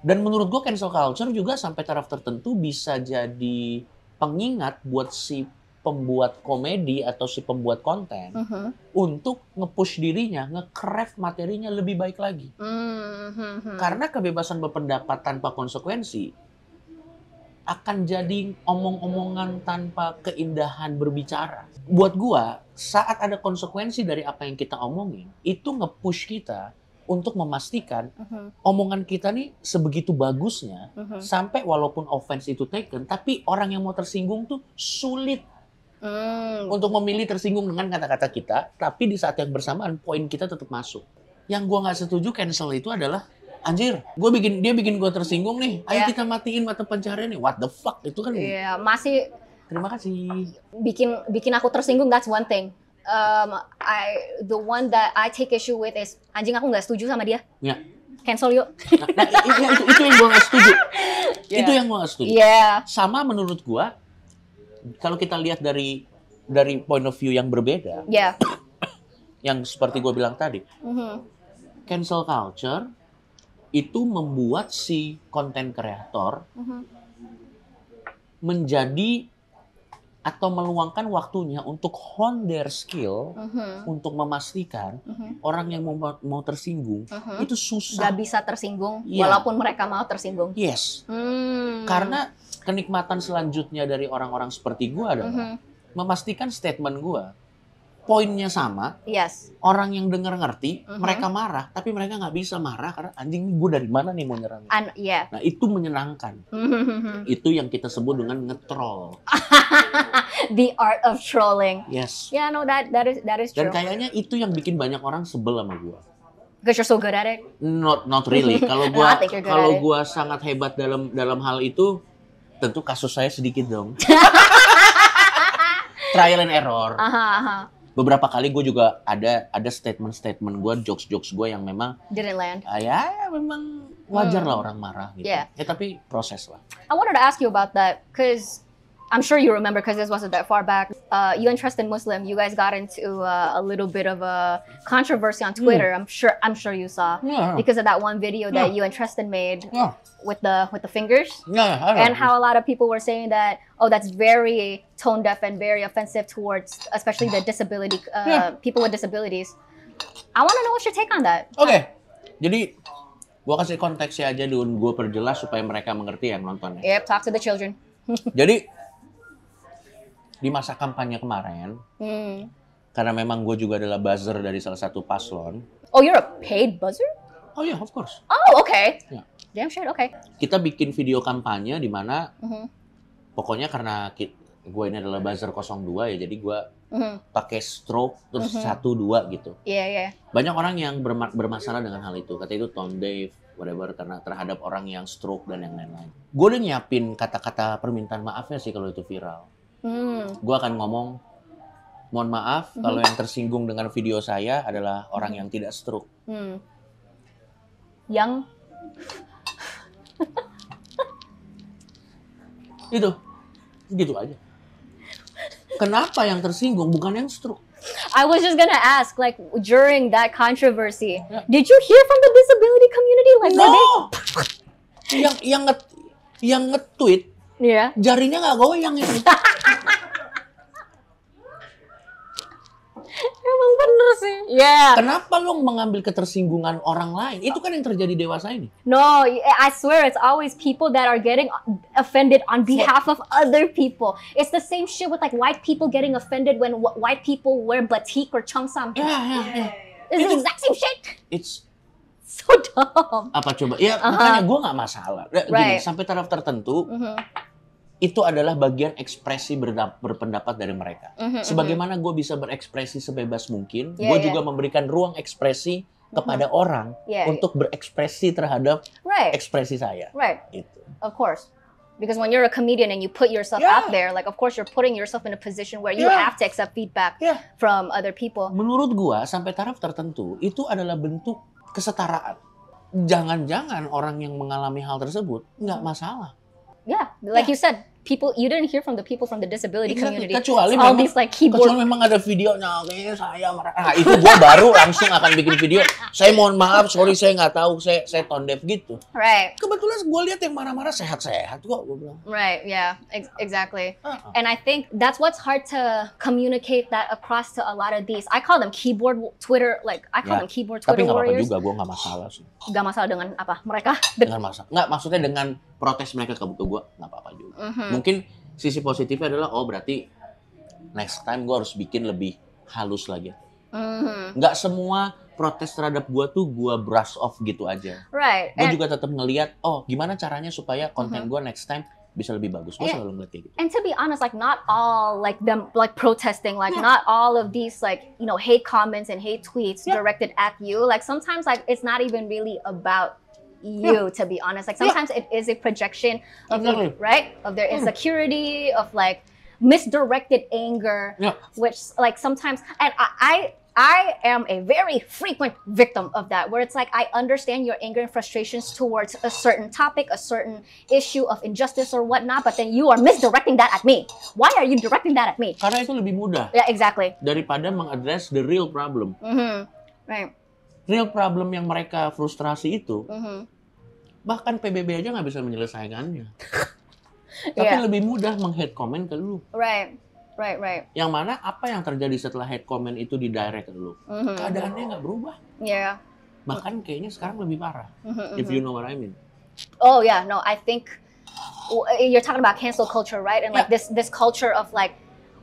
Dan menurut gue cancel culture juga sampai taraf tertentu bisa jadi pengingat buat si pembuat komedi atau si pembuat konten mm -hmm. untuk ngepush dirinya, ngecraft materinya lebih baik lagi. Mm -hmm. Karena kebebasan berpendapat tanpa konsekuensi akan jadi omong-omongan tanpa keindahan berbicara. Buat gua, saat ada konsekuensi dari apa yang kita omongin, itu nge-push kita untuk memastikan uh-huh. omongan kita nih sebegitu bagusnya uh-huh. sampai walaupun offense itu taken, tapi orang yang mau tersinggung tuh sulit hmm. untuk memilih tersinggung dengan kata-kata kita, tapi di saat yang bersamaan poin kita tetap masuk. Yang gua nggak setuju cancel itu adalah anjir gue bikin dia bikin gue tersinggung nih ayo yeah. kita matiin mata pencaharian nih what the fuck itu kan iya yeah, masih terima kasih
bikin bikin aku tersinggung that's one thing um, I the one that I take issue with is anjing aku nggak setuju sama dia yeah. cancel yuk nah, nah,
itu, itu, yang gue nggak setuju yeah. itu yang gue nggak setuju yeah. sama menurut gue kalau kita lihat dari dari point of view yang berbeda yeah. yang seperti gue bilang tadi mm -hmm. cancel culture itu membuat si konten kreator mm-hmm. menjadi atau meluangkan waktunya untuk hone their skill mm-hmm. untuk memastikan mm-hmm. orang yang mau mau tersinggung mm-hmm.
itu susah Gak bisa tersinggung yeah. walaupun mereka mau tersinggung yes hmm. karena
kenikmatan selanjutnya dari orang-orang seperti gue adalah mm-hmm. memastikan statement gue poinnya sama, yes. orang yang dengar ngerti, mm -hmm. mereka marah, tapi mereka nggak bisa marah karena anjing gue dari mana nih mau nyerang? yeah. Nah itu menyenangkan,
mm-hmm.
itu yang kita sebut dengan ngetrol.
The art of trolling. Yes. Yeah, no, that that is that is true. Dan
kayaknya itu yang bikin banyak orang sebel sama gue.
Because you're so good at it.
Not not really. Kalau gue kalau gue sangat hebat dalam dalam hal itu, tentu kasus saya sedikit dong. Trial and error. uh
-huh. Uh-huh
beberapa kali gue juga ada ada statement-statement gue jokes-jokes gue yang memang
didn't land. Uh, ah, ya, memang
wajar hmm. lah orang marah gitu. Yeah. Ya tapi proses lah.
I wanted to ask you about that because I'm sure you remember because this wasn't that far back. Uh, you and Tristan Muslim, you guys got into uh, a little bit of a controversy on hmm. Twitter. Mm. I'm sure I'm sure you saw yeah. because of that one video that yeah. you and Tristan made yeah. with the with the fingers. Yeah, and how a lot of people were saying that oh that's very tone deaf and very offensive towards especially the disability uh, people with disabilities. I want to know what's your take on that.
okay. jadi gue kasih konteksnya aja dulu gue perjelas supaya mereka mengerti yang nonton.
Yep, talk to the children.
jadi di masa kampanye kemarin, hmm. karena memang gue juga adalah buzzer dari salah satu paslon.
Oh, you're a paid buzzer? Oh yeah, of course. Oh, okay. Yeah. Damn
shit, oke. Okay.
Kita bikin video kampanye di mana, mm-hmm. pokoknya karena gue ini adalah buzzer 02 ya, jadi gue mm-hmm. pakai stroke terus mm-hmm. satu mm-hmm. dua gitu. Iya yeah, iya. Yeah. Banyak orang yang bermasalah dengan hal itu. Kata itu Tom Dave, whatever karena terhadap orang yang stroke dan yang lain-lain. Gue udah nyiapin kata-kata permintaan maafnya sih kalau itu viral hmm. gue akan ngomong mohon maaf hmm. kalau yang tersinggung dengan video saya adalah orang yang tidak stroke
hmm. yang
itu gitu aja kenapa yang tersinggung bukan yang stroke
I was just gonna ask, like during that controversy, yeah.
did you hear from the disability community? Like, no. They... yang yang nge yang nge-tweet Iya. Jarinya nggak goyang ini. Emang bener sih. Ya. Yeah. Kenapa lo mengambil ketersinggungan orang lain? Itu kan yang terjadi dewasa ini. No, I
swear it's always people that are getting offended on behalf of other people. It's the same shit with like white people getting offended when white people wear batik or chongsam. Yeah, yeah, yeah. It's the exact same shit. It's so dumb.
Apa coba? Ya uh -huh. makanya uh-huh. gue nggak masalah. Ya, gini, right. sampai taraf tertentu. Uh mm-hmm. -huh itu adalah bagian ekspresi berpendapat dari mereka. Mm-hmm, Sebagaimana mm-hmm. gue bisa berekspresi sebebas mungkin, yeah, gue yeah. juga memberikan ruang ekspresi mhm. kepada mm-hmm. orang yeah, untuk yeah. berekspresi terhadap right. ekspresi saya. Right. Itu.
Of course. Because when you're a comedian and you put yourself yeah. out there, like of course you're putting yourself in a position where you yeah. have to accept feedback yeah.
from other people. Menurut gue sampai taraf tertentu itu adalah bentuk kesetaraan. Jangan-jangan orang yang mengalami hal tersebut nggak masalah.
Yeah, like yeah. you said, people you didn't hear from the people from the disability
exactly. community kecuali all memang, these like keyboard kecuali memang ada videonya kayaknya saya marah, nah, itu gua baru langsung akan bikin video saya mohon maaf sorry saya nggak tahu saya saya tondef gitu right
kebetulan gue lihat yang marah-marah
sehat-sehat kok gua bilang
right yeah ex exactly uh -huh. and I think that's what's hard to communicate that across to a lot of these I call them keyboard Twitter like I call them keyboard Twitter tapi warriors tapi nggak apa-apa
juga gua nggak masalah sih
nggak masalah dengan apa mereka
dengan masalah nggak maksudnya dengan protes mereka ke, buku gue nggak apa-apa juga mm -hmm. mungkin sisi positifnya adalah oh berarti next time gue harus bikin lebih halus lagi
mhm. nggak mm
-hmm. semua protes terhadap gue tuh gue brush off gitu aja right gue juga tetap ngelihat oh gimana caranya supaya konten mm -hmm. gue next time bisa lebih bagus. Gue selalu ngeliat kayak gitu.
And to be honest, like not all like them like protesting, like yeah. not all of these like you know hate comments and hate tweets yeah. directed at you. Like sometimes like it's not even really about you yeah. to be honest like sometimes yeah. it is a projection of exactly. you, right of their insecurity mm. of like misdirected anger yeah. which like sometimes and I, I I am a very frequent victim of that, where it's like I understand your anger and frustrations towards a certain topic, a certain issue of injustice or whatnot, but then you are misdirecting that at me. Why are you directing that at me? Karena itu lebih mudah. Yeah, exactly.
Daripada mengaddress the real problem.
Mm -hmm. Right.
real problem yang mereka frustrasi itu, uh-huh. bahkan PBB aja nggak bisa menyelesaikannya.
Tapi yeah. lebih
mudah menghead comment ke lu. Right. Right, right. Yang mana apa yang terjadi setelah head comment itu di direct ke lu? uh-huh. Keadaannya nggak berubah. Iya. Yeah. Bahkan kayaknya sekarang lebih parah. uh-huh. If you know what I mean.
Oh yeah, no, I think you're talking about cancel culture, right? And yeah. like this this culture of like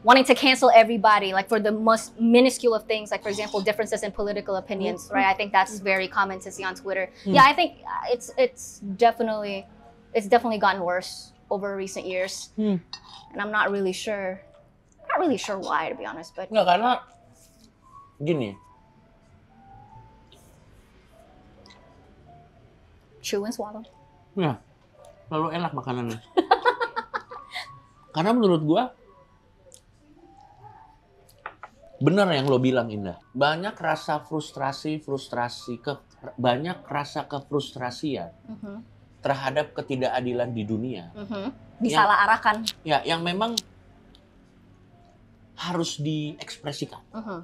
wanting to cancel everybody, like for the most minuscule of things, like for example, differences in political opinions, mm-hmm. right? I think that's very common to see on Twitter. Mm-hmm. Yeah, I think uh, it's it's definitely it's definitely gotten worse over recent years, mm. and I'm not really sure. I'm not really sure why, to be honest. But no, karena gini. Chew and swallow.
Yeah, lalu enak makanannya. karena menurut gua Benar yang lo bilang Indah. Banyak rasa frustrasi, frustrasi ke banyak rasa kefrustrasian uh mm-hmm. -huh. terhadap ketidakadilan di dunia. Uh mm-hmm. -huh. Disalah arahkan. Ya, yang memang harus diekspresikan. Uh mm-hmm. -huh.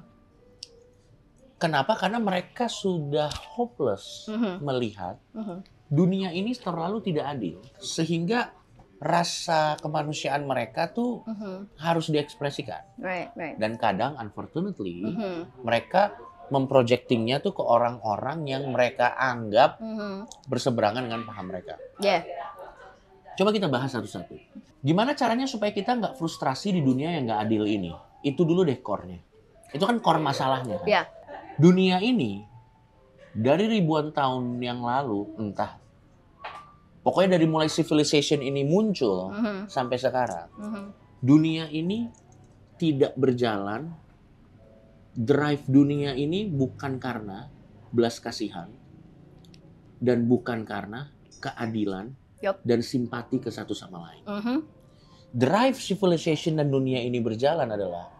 Kenapa? Karena mereka sudah hopeless uh -huh. melihat uh -huh. dunia ini terlalu tidak adil, sehingga rasa kemanusiaan mereka tuh uh-huh. harus diekspresikan. Right, right. Dan kadang unfortunately uh-huh. mereka memprojectingnya tuh ke orang-orang yang mereka anggap uh-huh. berseberangan dengan paham mereka. Yeah. Coba kita bahas satu-satu. Gimana caranya supaya kita nggak frustrasi di dunia yang nggak adil ini? Itu dulu deh core-nya. Itu kan core masalahnya kan. Yeah. Dunia ini dari ribuan tahun yang lalu, entah Pokoknya dari mulai civilization ini muncul mm -hmm. sampai sekarang, mm -hmm. dunia ini tidak berjalan. Drive dunia ini bukan karena belas kasihan dan bukan karena keadilan yep. dan simpati ke satu sama lain. Mm -hmm. Drive civilization dan dunia ini berjalan adalah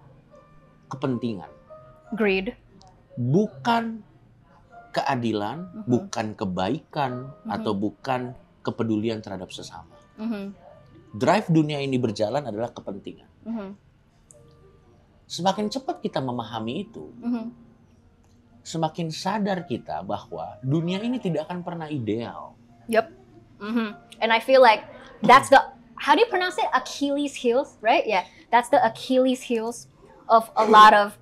kepentingan. Greed. Bukan keadilan, mm -hmm. bukan kebaikan mm -hmm. atau bukan kepedulian terhadap sesama. Mm -hmm. Drive dunia ini berjalan adalah kepentingan. Mm -hmm. Semakin cepat kita memahami itu, mm -hmm. semakin sadar kita bahwa dunia ini tidak akan pernah ideal.
Yep.
Mm -hmm. And I feel like that's the how do you pronounce it Achilles heels, right? Yeah, that's the Achilles heels of a lot of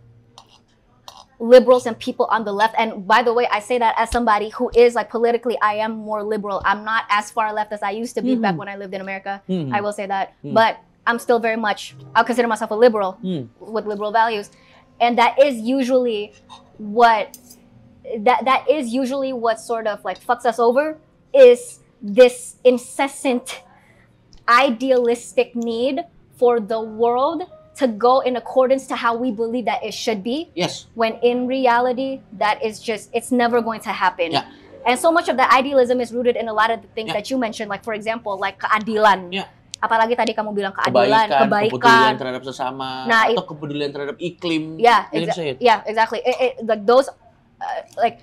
liberals and people on the left and by the way i say that as somebody who is like politically i am more liberal i'm not as far left as i used to be mm-hmm. back when i lived in america mm-hmm. i will say that mm-hmm. but i'm still very much i'll consider myself a liberal mm. with liberal values and that is usually what that that is usually what sort of like fucks us over is this incessant idealistic need for the world to go in accordance to how we believe that it should be. Yes. When in reality, that is just, it's never going to happen. Yeah. And so much of the idealism is rooted in a lot of the things yeah. that you mentioned, like for example, like keadilan. Yeah. Apalagi tadi kamu bilang keadilan, kebaikan, kebaikan. kepedulian
terhadap sesama, nah, atau it, kepedulian terhadap iklim. Yeah, exa- yeah,
exactly. It, it, like those, uh, like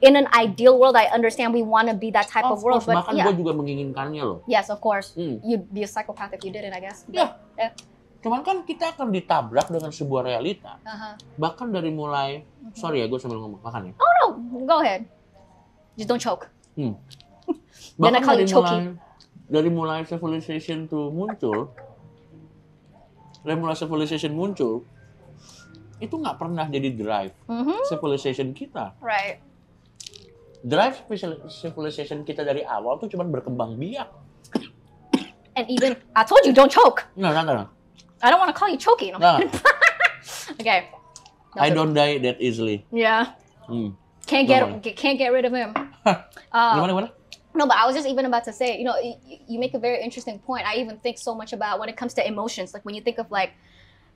in an ideal world, I understand we want to be that type of, of world. Course. But Bahkan yeah. gue
juga menginginkannya loh.
Yes, of course. Hmm. You'd be a psychopath if you didn't, I guess. But, yeah.
Cuman kan kita akan ditabrak dengan sebuah realita. Uh-huh. Bahkan dari mulai, mhm. sorry ya gue sambil ngomong, makan ya.
Oh no, go ahead. Just don't choke.
Hmm. Bahkan dari mulai, dari mulai civilization tuh muncul, dari mulai civilization muncul, itu nggak pernah jadi drive mm -hmm. civilization kita. Right. Drive civilization kita dari awal tuh cuman berkembang biak. And even I told you don't choke. No, no, no. no.
I don't want to call you choking. Ah. okay. That's I don't
die that easily. Yeah. Mm. Can't get no
can't get rid of him. Um, no, but I was just even about to say, you know, you, you make a very interesting point. I even think so much about when it comes to emotions. Like when you think of like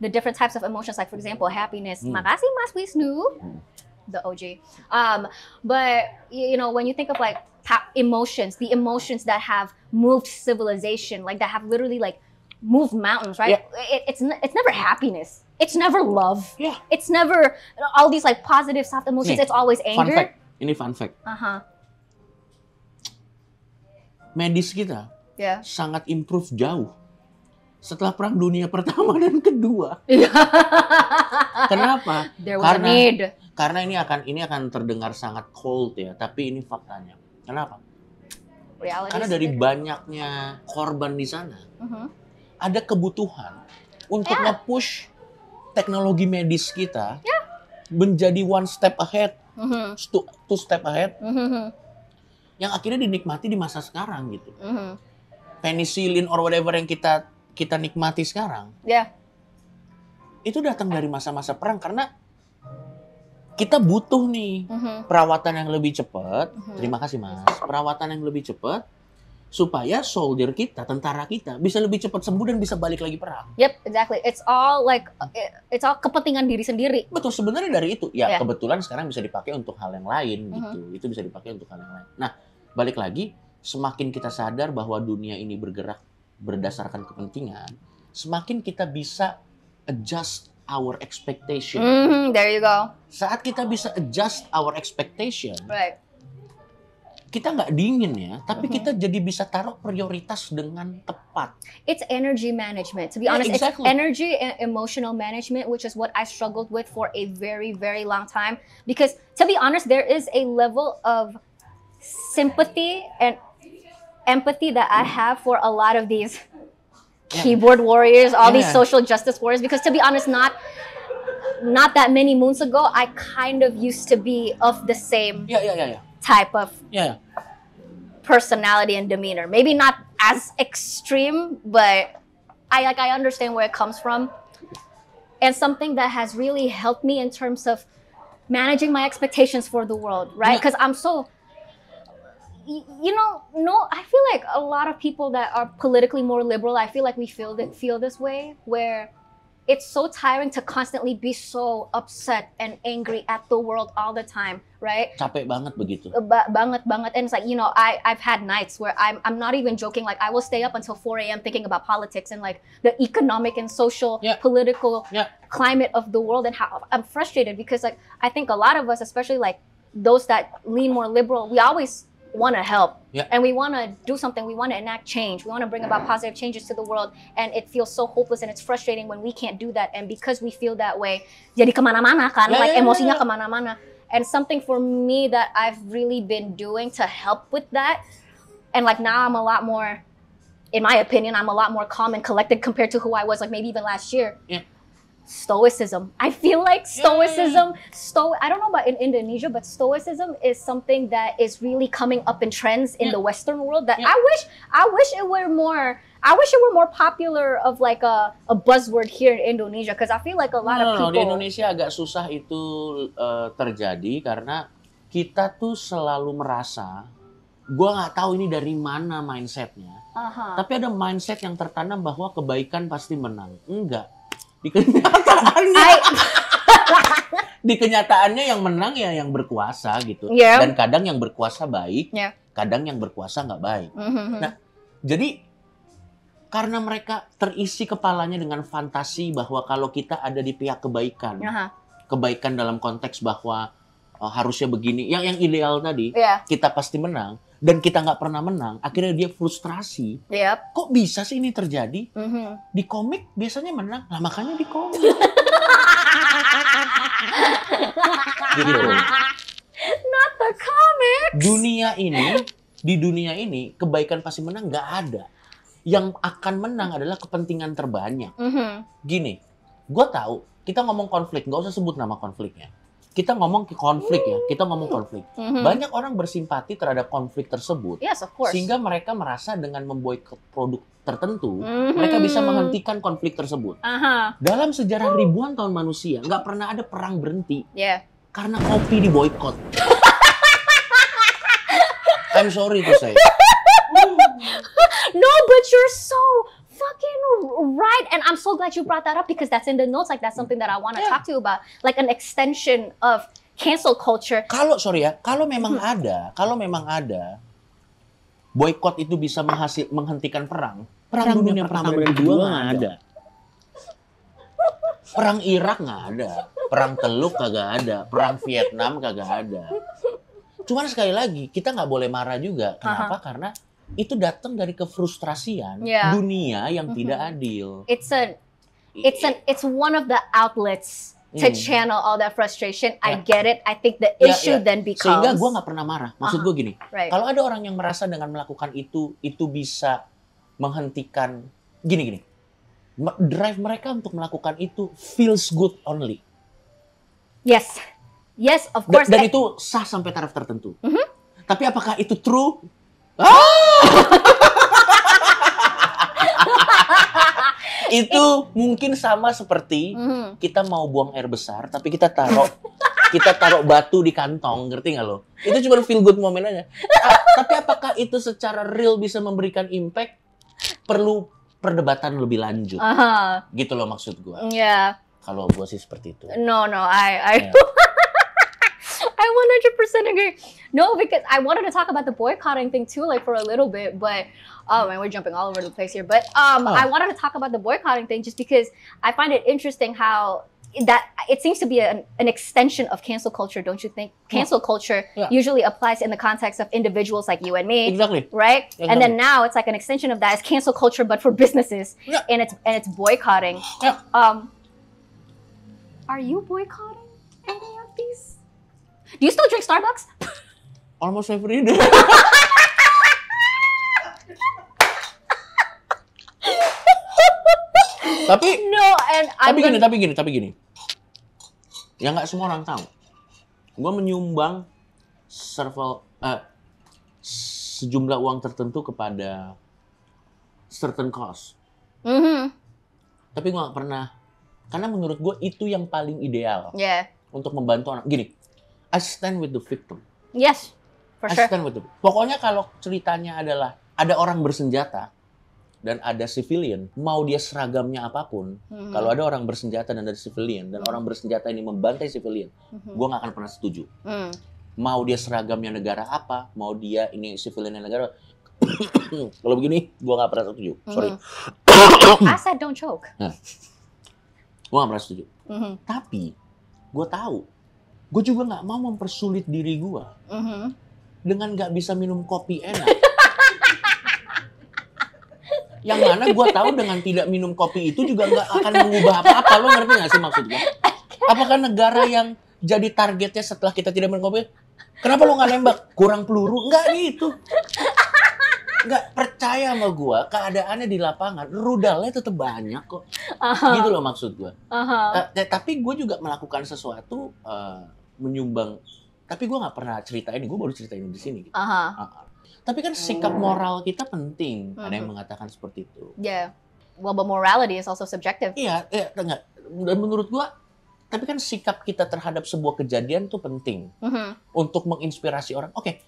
the different types of emotions, like for example, happiness. Makasih mas Wisnu, the OG. Um, but you know, when you think of like emotions, the emotions that have moved civilization, like that have literally like move mountains, right? Yeah. It, it's it's never happiness. It's never love. Yeah. It's never all these like positive soft emotions. Nih, it's always anger. Fun fact. Ini fun fact. Uh-huh.
Medis kita yeah. sangat improve jauh setelah perang dunia pertama dan kedua. Kenapa? There was karena a need. karena ini akan ini akan terdengar sangat cold ya, tapi ini faktanya. Kenapa?
Reality karena dari
banyaknya korban di sana. Uh mm-hmm. -huh ada kebutuhan untuk yeah. nge-push teknologi medis kita yeah. menjadi one step ahead, mm-hmm. two, two step ahead, mm-hmm. yang akhirnya dinikmati di masa sekarang gitu. Mm-hmm. Penicillin or whatever yang kita kita nikmati sekarang, yeah. itu datang dari masa-masa perang karena kita butuh nih mm-hmm. perawatan yang lebih cepat. Mm-hmm. Terima kasih mas, perawatan yang lebih cepat supaya soldier kita, tentara kita bisa lebih cepat sembuh dan bisa balik lagi perang.
Yep, exactly. It's all like it's all kepentingan diri sendiri.
Betul, sebenarnya dari itu. Ya, yeah. kebetulan sekarang bisa dipakai untuk hal yang lain mm-hmm. gitu. Itu bisa dipakai untuk hal yang lain. Nah, balik lagi, semakin kita sadar bahwa dunia ini bergerak berdasarkan kepentingan, semakin kita bisa adjust our expectation. Mm, there you go. Saat kita bisa adjust our expectation, right kita nggak dingin ya, tapi kita mm-hmm. jadi bisa taruh prioritas dengan tepat.
It's energy management. To be ya, honest, yeah, exactly. it's energy and emotional management, which is what I struggled with for a very, very long time. Because to be honest, there is a level of sympathy and empathy that I have for a lot of these yeah. keyboard warriors, all yeah. these social justice warriors. Because to be honest, not not that many moons ago, I kind of used to be of the same. Yeah, yeah, yeah, yeah type of yeah. personality and demeanor. Maybe not as extreme, but I like I understand where it comes from. And something that has really helped me in terms of managing my expectations for the world, right? Because yeah. I'm so you know, no, I feel like a lot of people that are politically more liberal, I feel like we feel that, feel this way, where it's so tiring to constantly be so upset and angry at the world all the time, right?
Capek banget begitu. Uh,
ba banget banget, and it's like you know, I I've had nights where I'm I'm not even joking. Like I will stay up until 4 a.m. thinking about politics and like the economic and social, yeah. political yeah. climate of the world, and how I'm frustrated because like I think a lot of us, especially like those that lean more liberal, we always want to help yeah. and we want to do something we want to enact change we want to bring about positive changes to the world and it feels so hopeless and it's frustrating when we can't do that and because we feel that way jadi kemana-mana kan yeah, like yeah, emosinya yeah. kemana-mana and something for me that I've really been doing to help with that and like now I'm a lot more in my opinion I'm a lot more calm and collected compared to who I was like maybe even last year yeah stoicism. I feel like stoicism, sto I don't know about in Indonesia, but stoicism is something that is really coming up in trends in yeah. the Western world that yeah. I wish I wish it were more I wish it were more popular of like a, a buzzword here in Indonesia because I feel like a lot no, of people no, di
Indonesia agak susah itu uh, terjadi karena kita tuh selalu merasa gue nggak tahu ini dari mana mindsetnya,
uh -huh. tapi
ada mindset yang tertanam bahwa kebaikan pasti menang. Enggak, di kenyataannya I... di kenyataannya yang menang ya yang berkuasa gitu yeah. dan kadang yang berkuasa baik yeah. kadang yang berkuasa nggak baik mm -hmm. nah jadi karena mereka terisi kepalanya dengan fantasi bahwa kalau kita ada di pihak kebaikan -huh. kebaikan dalam konteks bahwa oh, harusnya begini yang yang ideal tadi yeah. kita pasti menang dan kita nggak pernah menang, akhirnya dia frustrasi. Yep. Kok bisa sih ini terjadi? Mm -hmm. Di komik biasanya menang, lah makanya di komik.
gitu. Not the comics. Dunia ini,
di dunia ini kebaikan pasti menang nggak ada. Yang akan menang adalah kepentingan terbanyak. Mm -hmm. Gini, gue tahu kita ngomong konflik, nggak usah sebut nama konfliknya kita ngomong ke konflik ya, kita ngomong konflik. Mm-hmm. Banyak orang bersimpati terhadap konflik tersebut, yes, of course. sehingga mereka merasa dengan memboikot produk tertentu, mm-hmm. mereka bisa menghentikan konflik tersebut. -huh. Dalam sejarah ribuan tahun manusia, nggak pernah ada perang berhenti
yeah. karena kopi
diboykot. I'm sorry to say.
no, but you're so Right, and I'm so glad you brought that up because that's in the notes. Like that's something that I want to yeah. talk to you about, like an extension of
cancel culture. Kalau sorry ya, kalau memang hmm. ada, kalau memang ada boykot itu bisa menghasil menghentikan perang, perang, perang dunia, pertama perang kedua nggak ada. Perang Irak nggak ada, perang Teluk kagak ada, perang Vietnam kagak ada. Cuman sekali lagi kita nggak boleh marah juga. Uh-huh. Kenapa? Aha. Karena itu datang dari kefrustrasian yeah. dunia yang mm-hmm. tidak adil. It's a it's an
it's one of the outlets to mm. channel all that frustration. Yeah. I get it. I think the issue
yeah, yeah. then becomes sehingga gue nggak pernah marah. Maksud uh-huh. gue gini, right. kalau ada orang yang merasa dengan melakukan itu itu bisa menghentikan gini gini drive mereka untuk melakukan itu feels good only. Yes, yes of course. Dan, dan eh, itu sah sampai taraf tertentu. Mm-hmm. Tapi apakah itu true? Oh, itu mungkin sama seperti mm-hmm. kita mau buang air besar tapi kita taruh kita taruh batu di kantong ngerti nggak lo itu cuma feel good moment aja A ah, tapi apakah itu secara real bisa memberikan impact perlu perdebatan lebih lanjut uh -huh. gitu loh maksud gue yeah. kalau gue sih seperti itu
no no I I yeah. I 100% agree. No, because I wanted to talk about the boycotting thing too, like for a little bit, but oh man, we're jumping all over the place here. But um, oh. I wanted to talk about the boycotting thing just because I find it interesting how that it seems to be an, an extension of cancel culture, don't you think? Cancel yeah. culture yeah. usually applies in the context of individuals like you and me, exactly, right? Exactly. And then now it's like an extension of that. It's cancel culture, but for businesses, yeah. and it's and it's boycotting. Yeah. Um, are you
boycotting?
Do you still drink Starbucks?
Almost every day. tapi
no and tapi gonna... gini
tapi gini tapi gini yang nggak semua orang tahu gue menyumbang serval uh, sejumlah uang tertentu kepada certain cause mm -hmm. tapi gue nggak pernah karena menurut gue itu yang paling ideal yeah. untuk membantu orang gini I stand with the victim. Yes, for I sure. I stand with the. victim. Pokoknya kalau ceritanya adalah ada orang bersenjata dan ada civilian, mau dia seragamnya apapun, hmm kalau ada orang bersenjata dan ada civilian dan hmm orang bersenjata ini membantai civilian, hmm gue gak akan pernah setuju. Mm. Mau dia seragamnya negara apa, mau dia ini civiliannya negara, kalau begini gue gak pernah setuju. Sorry.
Mm-hmm. I said don't choke.
Nah, gue gak pernah setuju. hmm Tapi gue tahu gue juga nggak mau mempersulit diri gue uh -huh. dengan nggak bisa minum kopi enak. yang mana gue tahu dengan tidak minum kopi itu juga nggak akan mengubah apa-apa. Lo ngerti nggak sih maksud gue? Apakah negara yang jadi targetnya setelah kita tidak minum kopi? Kenapa lo nggak nembak? Kurang peluru? Nggak gitu. Nggak percaya sama gue, keadaannya di lapangan, rudalnya tetap banyak kok. Uh -huh. Gitu loh maksud gue.
Uh -huh.
Eh, tapi gue juga melakukan sesuatu uh, menyumbang tapi gue nggak pernah ceritain gue baru ceritain di sini gitu. -huh. Ah, uh ah. -huh. tapi kan sikap oh. moral kita penting -huh. ada yang hmm. mengatakan seperti itu
ya yeah. well but morality is also subjective iya
yeah, iya, yeah, dan menurut gue tapi kan sikap kita terhadap sebuah kejadian tuh penting uh mm-hmm. -huh. untuk menginspirasi orang oke okay,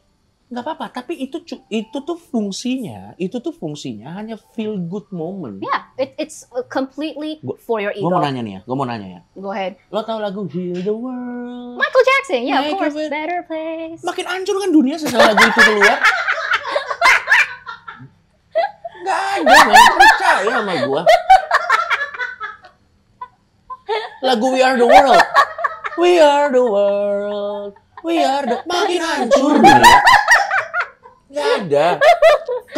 nggak apa-apa tapi itu itu tuh fungsinya itu tuh fungsinya hanya feel good moment
yeah. It, it's completely gua, for your ego. Gue mau nanya
nih ya, gue mau nanya ya. Go ahead. Lo tau lagu Heal the World? Michael Jackson, yeah, of course. It. Better Place. Makin ancur kan dunia setelah lagu itu keluar. Gak ada, gak percaya sama gue. Lagu We Are The World. We Are The World. We Are The... Makin ancur. Gak ada.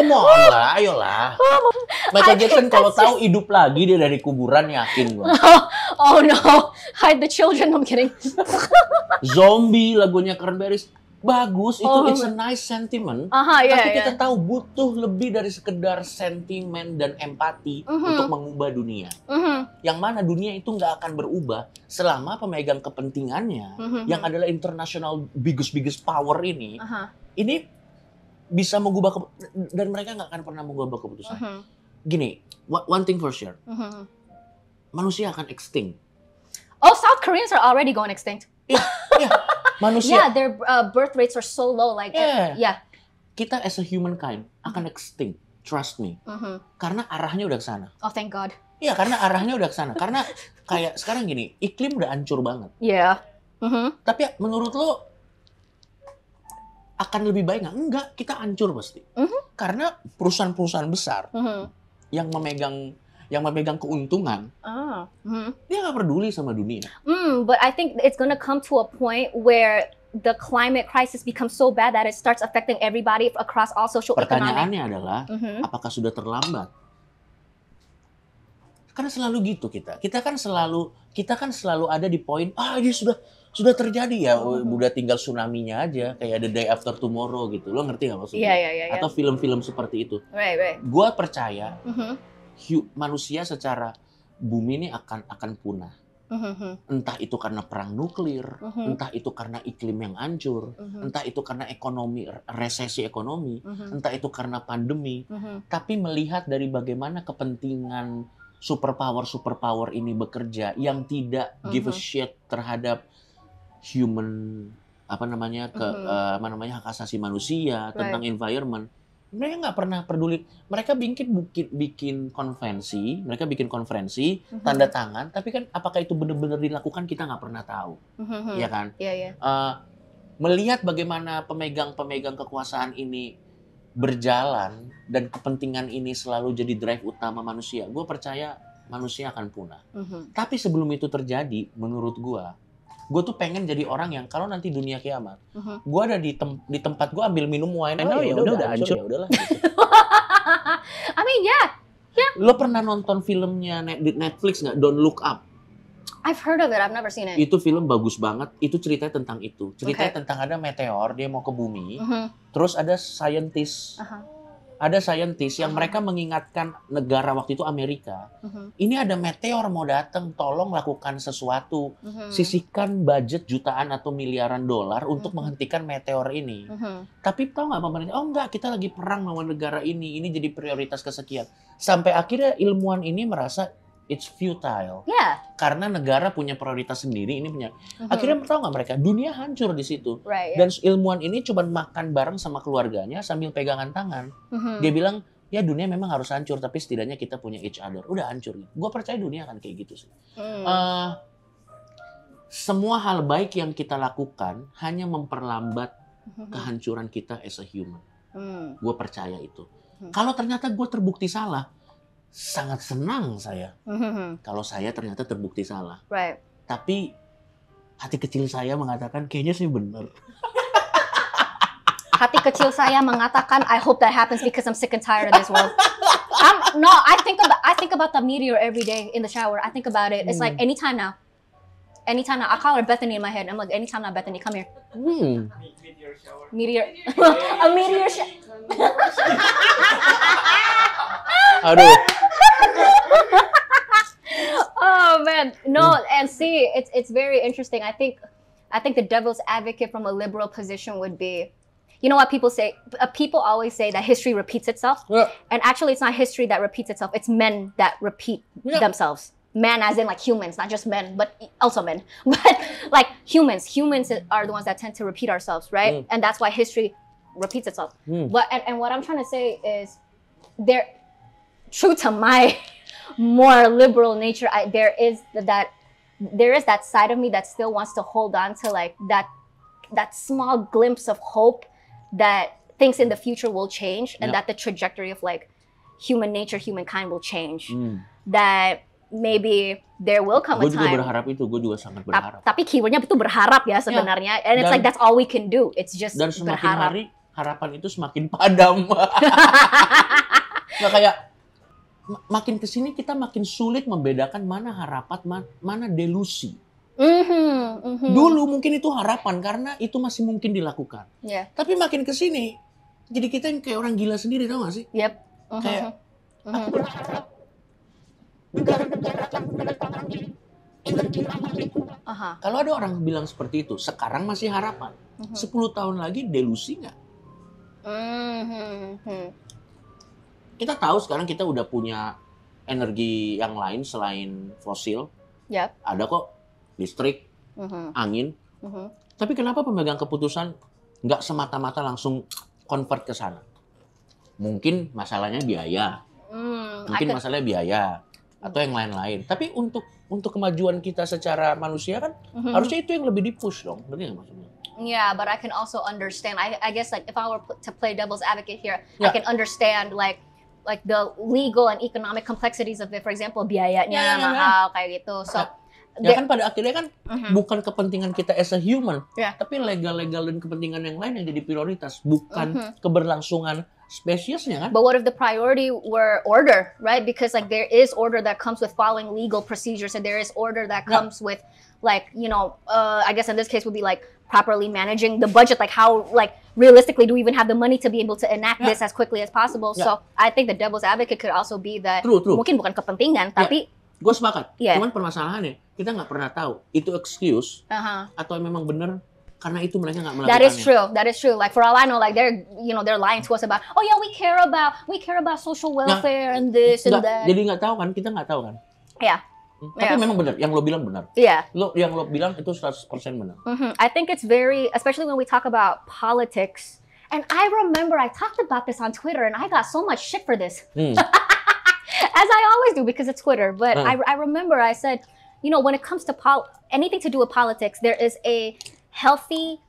Come on oh. lah, ayolah.
Oh. Michael I Jackson kalau tahu
hidup lagi dia dari kuburan yakin gue.
Oh, oh no, hide the children, I'm kidding.
Zombie lagunya Cranberries bagus oh. itu it's a nice sentiment uh -huh, yeah, tapi iya. kita yeah. tahu butuh lebih dari sekedar sentimen dan empati mm -hmm. untuk mengubah dunia mm -hmm. yang mana dunia itu nggak akan berubah selama pemegang kepentingannya mm -hmm. yang adalah international biggest biggest power ini uh -huh. ini bisa mengubah dan mereka nggak akan pernah mengubah keputusan. Uh mm-hmm. -huh. Gini, one thing for sure, uh mm-hmm. -huh. manusia akan extinct.
Oh, South Koreans are already going extinct. Iya,
yeah, yeah. manusia. Yeah, their
uh, birth rates are so low. Like, uh, yeah. yeah.
Kita as a human kind akan extinct. Trust me. Uh mm-hmm. -huh. Karena arahnya udah ke sana. Oh, thank God. Iya, karena arahnya udah ke sana. karena kayak sekarang gini, iklim udah hancur banget. Iya. Yeah. Uh -huh. Tapi menurut lo akan lebih baik nggak? Enggak, kita hancur pasti. Mm -hmm. Karena perusahaan-perusahaan besar mm -hmm. yang memegang yang memegang keuntungan, oh. mm dia nggak peduli sama dunia.
Mm, but I think it's gonna come to a point where the climate crisis becomes so bad that it starts affecting everybody across all social. Pertanyaannya economic. adalah, mm -hmm.
apakah sudah terlambat? Karena selalu gitu kita. Kita kan selalu kita kan selalu ada di poin, ah ini sudah sudah terjadi ya oh. oh. udah tinggal tsunami-nya aja kayak The Day After Tomorrow gitu lo ngerti gak maksudnya yeah, yeah, yeah, yeah. atau film-film seperti itu
right,
right.
gue percaya
Uh-huh.
manusia secara bumi ini akan akan punah mhm, mhm. entah itu karena perang nuklir uh-huh. entah itu karena iklim yang hancur entah itu karena ekonomi resesi ekonomi entah itu karena pandemi tapi melihat dari bagaimana kepentingan superpower superpower ini bekerja yang tidak give a shit terhadap human apa namanya ke mm-hmm. uh, apa namanya hak asasi manusia right. tentang environment mereka nggak pernah peduli mereka bikin bikin bikin konvensi mereka bikin konferensi mm-hmm. tanda tangan tapi kan apakah itu benar-benar dilakukan kita nggak pernah tahu
mm-hmm. ya kan yeah, yeah.
Uh, melihat bagaimana pemegang-pemegang kekuasaan ini berjalan dan kepentingan ini selalu jadi drive utama manusia gue percaya manusia akan punah mm-hmm. tapi sebelum itu terjadi menurut gue gue tuh pengen jadi orang yang kalau nanti dunia kiamat, uh-huh. gue ada di, tem- di tempat gue ambil minum wine, oh, ya, ya udah udah hancur, ya udahlah. Gitu. I mean ya, yeah. yeah. Lo pernah nonton filmnya Netflix nggak? Don't Look Up.
I've heard of it, I've never seen it.
Itu film bagus banget. Itu ceritanya tentang itu. Ceritanya okay. tentang ada meteor, dia mau ke bumi. Uh-huh. Terus ada scientist. Uh-huh ada saintis yang mereka mengingatkan negara waktu itu Amerika, uh-huh. ini ada meteor mau datang, tolong lakukan sesuatu, uh-huh. sisihkan budget jutaan atau miliaran dolar untuk uh-huh. menghentikan meteor ini. Uh-huh. Tapi tau nggak pemerintah? Oh enggak, kita lagi perang lawan negara ini, ini jadi prioritas kesekian. Sampai akhirnya ilmuwan ini merasa it's futile. Yeah. Karena negara punya prioritas sendiri, ini punya. Mm-hmm. Akhirnya tahu nggak mereka? Dunia hancur di situ. Right, Dan ya. ilmuwan ini cuma makan bareng sama keluarganya sambil pegangan tangan. Mm-hmm. Dia bilang, ya dunia memang harus hancur, tapi setidaknya kita punya each other. Udah hancur. Gue percaya dunia akan kayak gitu sih. Mm. Uh, semua hal baik yang kita lakukan hanya memperlambat mhm. kehancuran kita as a human. Mm. Gue percaya itu. Hmm. Kalau ternyata gue terbukti salah, sangat senang saya mm-hmm. kalau saya ternyata terbukti salah. Right. Tapi hati kecil saya mengatakan kayaknya sih benar.
hati kecil saya mengatakan I hope that happens because I'm sick and tired of this world. I'm, no, I think about I think about the meteor every day in the shower. I think about it. It's like hmm. anytime now. Anytime now. I call her Bethany in my head. I'm like, anytime now, Bethany, come here.
Hmm. Meteor
shower. Meteor. a meteor shower.
Aduh.
oh man, no, and see, it's it's very interesting. I think, I think the devil's advocate from a liberal position would be, you know what people say uh, people always say that history repeats itself yeah. and actually it's not history that repeats itself it's men that repeat yeah. themselves men as in like humans not just men but also men but like humans humans are the ones that tend to repeat ourselves right mm. and that's why history repeats itself mm. but and, and what i'm trying to say is there true to my more liberal nature I, there is that there is that side of me that still wants to hold on to like that that small glimpse of hope that things in the future will change and that the trajectory of like human nature humankind will change mm. that maybe there will come gua a time. Gue juga
berharap itu, gue juga sangat berharap. Ta
tapi keywordnya itu berharap ya sebenarnya. Yeah. And it's dan, like that's all we can do. It's just dan semakin berharap.
hari harapan itu semakin padam. Gak kayak makin kesini kita makin sulit membedakan mana harapan, ma mana delusi. Mm-hmm, mm-hmm. Dulu mungkin itu harapan karena itu masih mungkin dilakukan. Yeah. Tapi makin kesini, jadi kita yang kayak orang gila sendiri tau gak sih? Yep. Uh-huh. Kayak mm-hmm. aku berharap Aha. Kalau ada orang bilang seperti itu, sekarang masih harapan. Mhm. Uh -huh. tahun lagi delusi nggak?
Uh mhm, -huh. Mhm.
Kita tahu sekarang kita udah punya energi yang lain selain fosil. Yep. Ada kok listrik, uh -huh. angin. Uh -huh. Tapi kenapa pemegang keputusan nggak semata-mata langsung convert ke sana? Mungkin masalahnya biaya.
Hmm, mungkin masalahnya
biaya atau yang lain-lain. Tapi untuk untuk kemajuan kita secara manusia kan mm-hmm. harusnya itu yang lebih dipush dong, benar nggak maksudnya?
Yeah, but I can also understand. I, I guess like if I were to play devil's advocate here, yeah. I can understand like like the legal and economic complexities of it. For example, biayanya yeah, yeah, mahal yeah. kayak gitu. So yeah. Ya kan pada akhirnya kan
mm-hmm. bukan kepentingan kita as a human, yeah. tapi legal-legal dan kepentingan yang lain yang jadi prioritas, bukan mm-hmm. keberlangsungan spesiesnya kan. But what if the priority
were order, right? Because like there is order that comes with following legal procedures, and there is order that comes yeah. with like you know, uh, I guess in this case would be like properly managing the budget, like how like realistically do we even have the money to be able to enact yeah. this as quickly as possible? Yeah. So I think the devil's advocate could also be that true, true. mungkin bukan kepentingan, tapi
gue sepakat. Yeah. Cuman permasalahannya kita nggak pernah tahu itu excuse uh -huh. atau memang benar karena itu mereka nggak melakukannya. That is true.
That is true. Like for all I know, like they're you know they're lying to us about oh yeah we care about we care about social welfare nah, and this and gak, that. Jadi
nggak tahu kan kita nggak tahu kan.
Ya. Hmm. Yeah. Tapi yeah. memang
benar, yang lo bilang benar. Iya. Yeah. Lo yang lo bilang itu 100% benar.
Mm -hmm. I think it's very especially when we talk about politics. And I remember I talked about this on Twitter and I got so much shit for this. Hmm. As I always do because it's Twitter, but hmm. I I remember I said, you know, when it comes to pol anything to do with politics, there is a healthy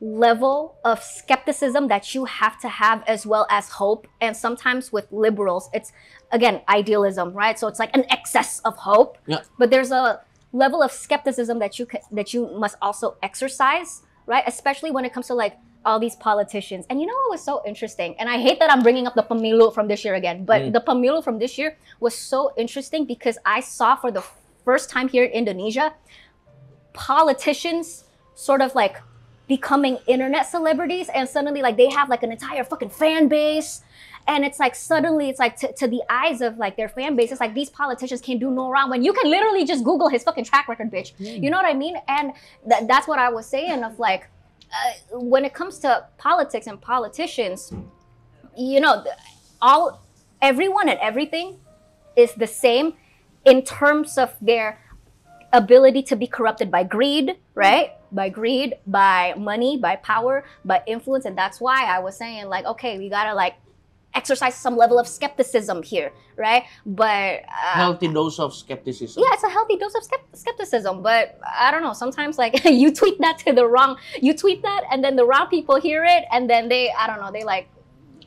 level of skepticism that you have to have as well as hope and sometimes with liberals it's again idealism right so it's like an excess of hope yeah. but there's a level of skepticism that you that you must also exercise right especially when it comes to like all these politicians and you know what was so interesting and i hate that i'm bringing up the pamilo from this year again but mm. the pamilo from this year was so interesting because i saw for the first time here in indonesia politicians sort of like becoming internet celebrities and suddenly like they have like an entire fucking fan base and it's like suddenly it's like to the eyes of like their fan base it's like these politicians can do no wrong when you can literally just google his fucking track record bitch mm. you know what i mean and th- that's what i was saying of like uh, when it comes to politics and politicians you know all everyone and everything is the same in terms of their ability to be corrupted by greed right by greed, by money, by power, by influence. And that's why I was saying, like, okay, we gotta like exercise some level of skepticism here, right? But uh,
healthy dose of skepticism. Yeah, it's
a healthy dose of skepticism. But I don't know. Sometimes like you tweet that to the wrong, you tweet that, and then the wrong people hear it, and then they, I don't know, they like.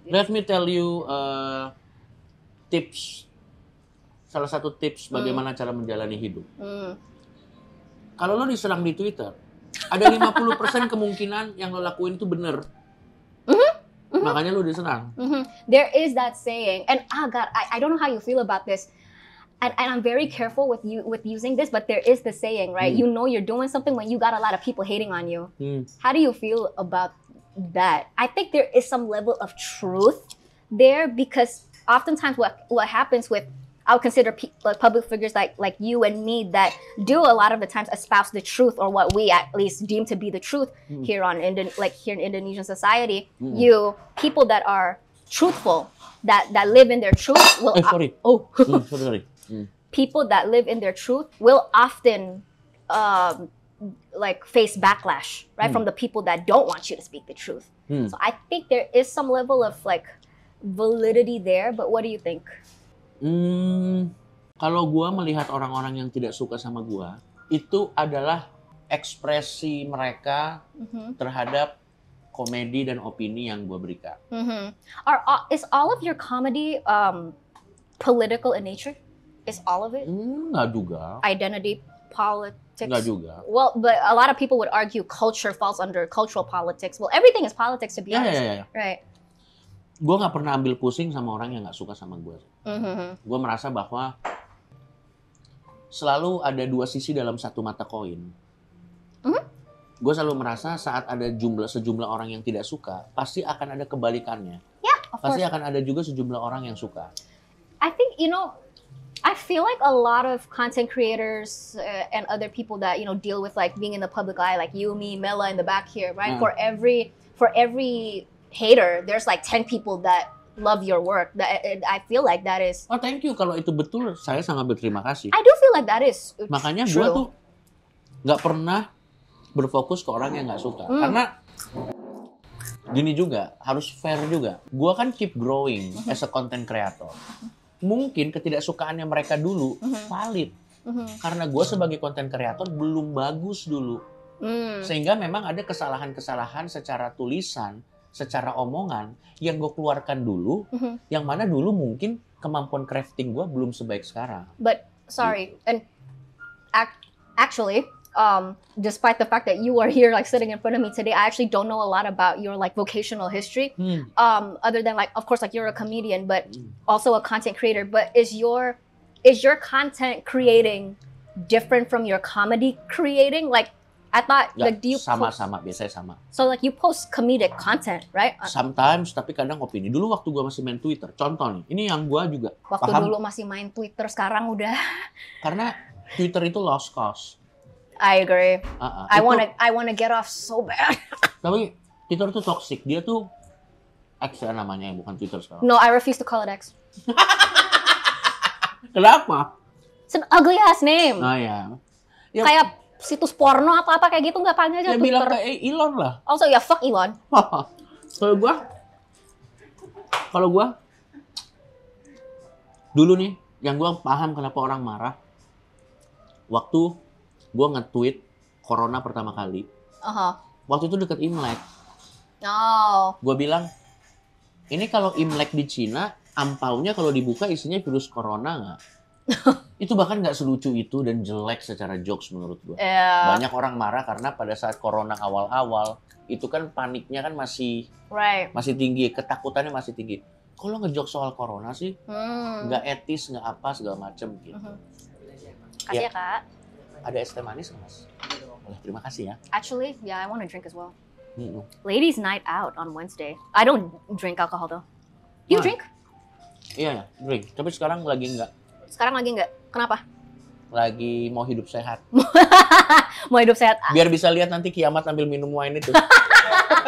Let me tell you uh, tips. Salah satu tips bagaimana mm. cara menjalani hidup. Mm. Kalau lo diserang di Twitter, ada 50% kemungkinan yang lo lakuin itu bener. Mm -hmm. Mm -hmm. Makanya lo diserang.
Mm -hmm. There is that saying, and ah oh God, I, I don't know how you feel about this. And, and I'm very careful with you with using this, but there is the saying, right? Mm. You know you're doing something when you got a lot of people hating on you. Mm. How do you feel about that? I think there is some level of truth there because oftentimes what what happens with I would consider pe- like public figures like like you and me that do a lot of the times espouse the truth or what we at least deem to be the truth mm. here on Indo- like here in Indonesian society. Mm. You people that are truthful that that live in their truth will eh, sorry.
oh mm, sorry, sorry. Mm.
people that live in their truth will often um, like face backlash right mm. from the people that don't want you to speak the truth. Mm. So I think there is some level of like validity there, but what do you think?
Hmm, kalau gue melihat orang-orang yang tidak suka sama gue, itu adalah ekspresi mereka mm-hmm. terhadap komedi dan opini yang gue berikan.
Mm-hmm. Are all, is all of your comedy um, political in nature? Is all of it?
Mm, nggak juga.
Identity politics. Nggak juga. Well, but a lot of people would argue culture falls under cultural politics. Well, everything is politics to be yeah, honest, yeah, yeah. right?
Gue nggak pernah ambil pusing sama orang yang nggak suka sama gue. Mm-hmm. Hmm, Gue merasa bahwa selalu ada dua sisi dalam satu mata koin. Mm-hmm. Gue selalu merasa saat ada jumlah sejumlah orang yang tidak suka, pasti akan ada kebalikannya. Yeah, of pasti course. akan ada juga sejumlah orang yang suka.
I think you know I feel like a lot of content creators uh, and other people that you know deal with like being in the public eye, like you, me, Mela in the back here, right? Mm. For every for every hater, there's like ten people that love your work. That eh, eh, I feel like that is.
Oh thank you kalau itu betul saya sangat berterima kasih. I
do feel like that is. Makanya
gue tuh nggak pernah berfokus ke orang yang nggak suka mm. karena gini juga harus fair juga. Gue kan keep growing hmm. as a content creator. Mungkin ketidaksukaannya mereka dulu hmm. valid hmm. karena gue sebagai content creator belum bagus dulu. Hmm. Sehingga memang ada kesalahan-kesalahan secara tulisan secara omongan yang gue keluarkan dulu, mm -hmm. yang mana dulu mungkin kemampuan crafting gue belum sebaik sekarang.
But sorry, gitu. and actually, um, despite the fact that you are here, like sitting in front of me today, I actually don't know a lot about your like vocational history, Hmm. um, other than like of course like you're a comedian, but hmm. also a content creator. But is your is your content creating different from your comedy creating? Like I thought Nggak, like do you sama post,
sama biasanya sama.
So like you post comedic content, right? Uh,
Sometimes tapi kadang opini. Dulu waktu gua masih main Twitter, contoh nih, ini yang gua juga Waktu paham. dulu
masih main Twitter, sekarang udah.
Karena Twitter itu lost cause.
I agree. Uh
-uh. I want to
I want get off so bad.
tapi Twitter itu toxic. Dia tuh X ya namanya, bukan Twitter sekarang.
No, I refuse to call it X.
Kenapa?
It's an ugly ass name. Oh, ah, yeah. ya. Kayak situs porno apa apa kayak gitu nggak panggil aja ya, bilang kayak Elon lah. Oh so ya fuck Elon.
kalau gua kalau gua dulu nih yang gua paham kenapa orang marah waktu gua nge-tweet corona pertama kali. Uh-huh. Waktu itu deket Imlek.
Oh.
Gua bilang ini kalau Imlek di Cina, ampaunya kalau dibuka isinya virus corona nggak? itu bahkan nggak selucu itu dan jelek secara jokes menurut gue. Yeah. Banyak orang marah karena pada saat corona awal-awal itu kan paniknya kan masih
right. masih
tinggi, ketakutannya masih tinggi. Kalau ngejok soal corona sih
hmm. nggak
hmm. etis, nggak apa segala macem gitu. Mm -hmm. Kasih ya, kak. Ada es teh manis mas. Oh, terima kasih ya.
Actually, yeah, I want to drink as well. Mm -hmm. Ladies night out on Wednesday. I don't drink alcohol though. You nah. drink?
Iya, yeah, drink. Tapi sekarang lagi nggak
sekarang lagi nggak? Kenapa?
Lagi mau hidup sehat.
mau hidup sehat.
Biar bisa lihat nanti kiamat ambil minum wine itu.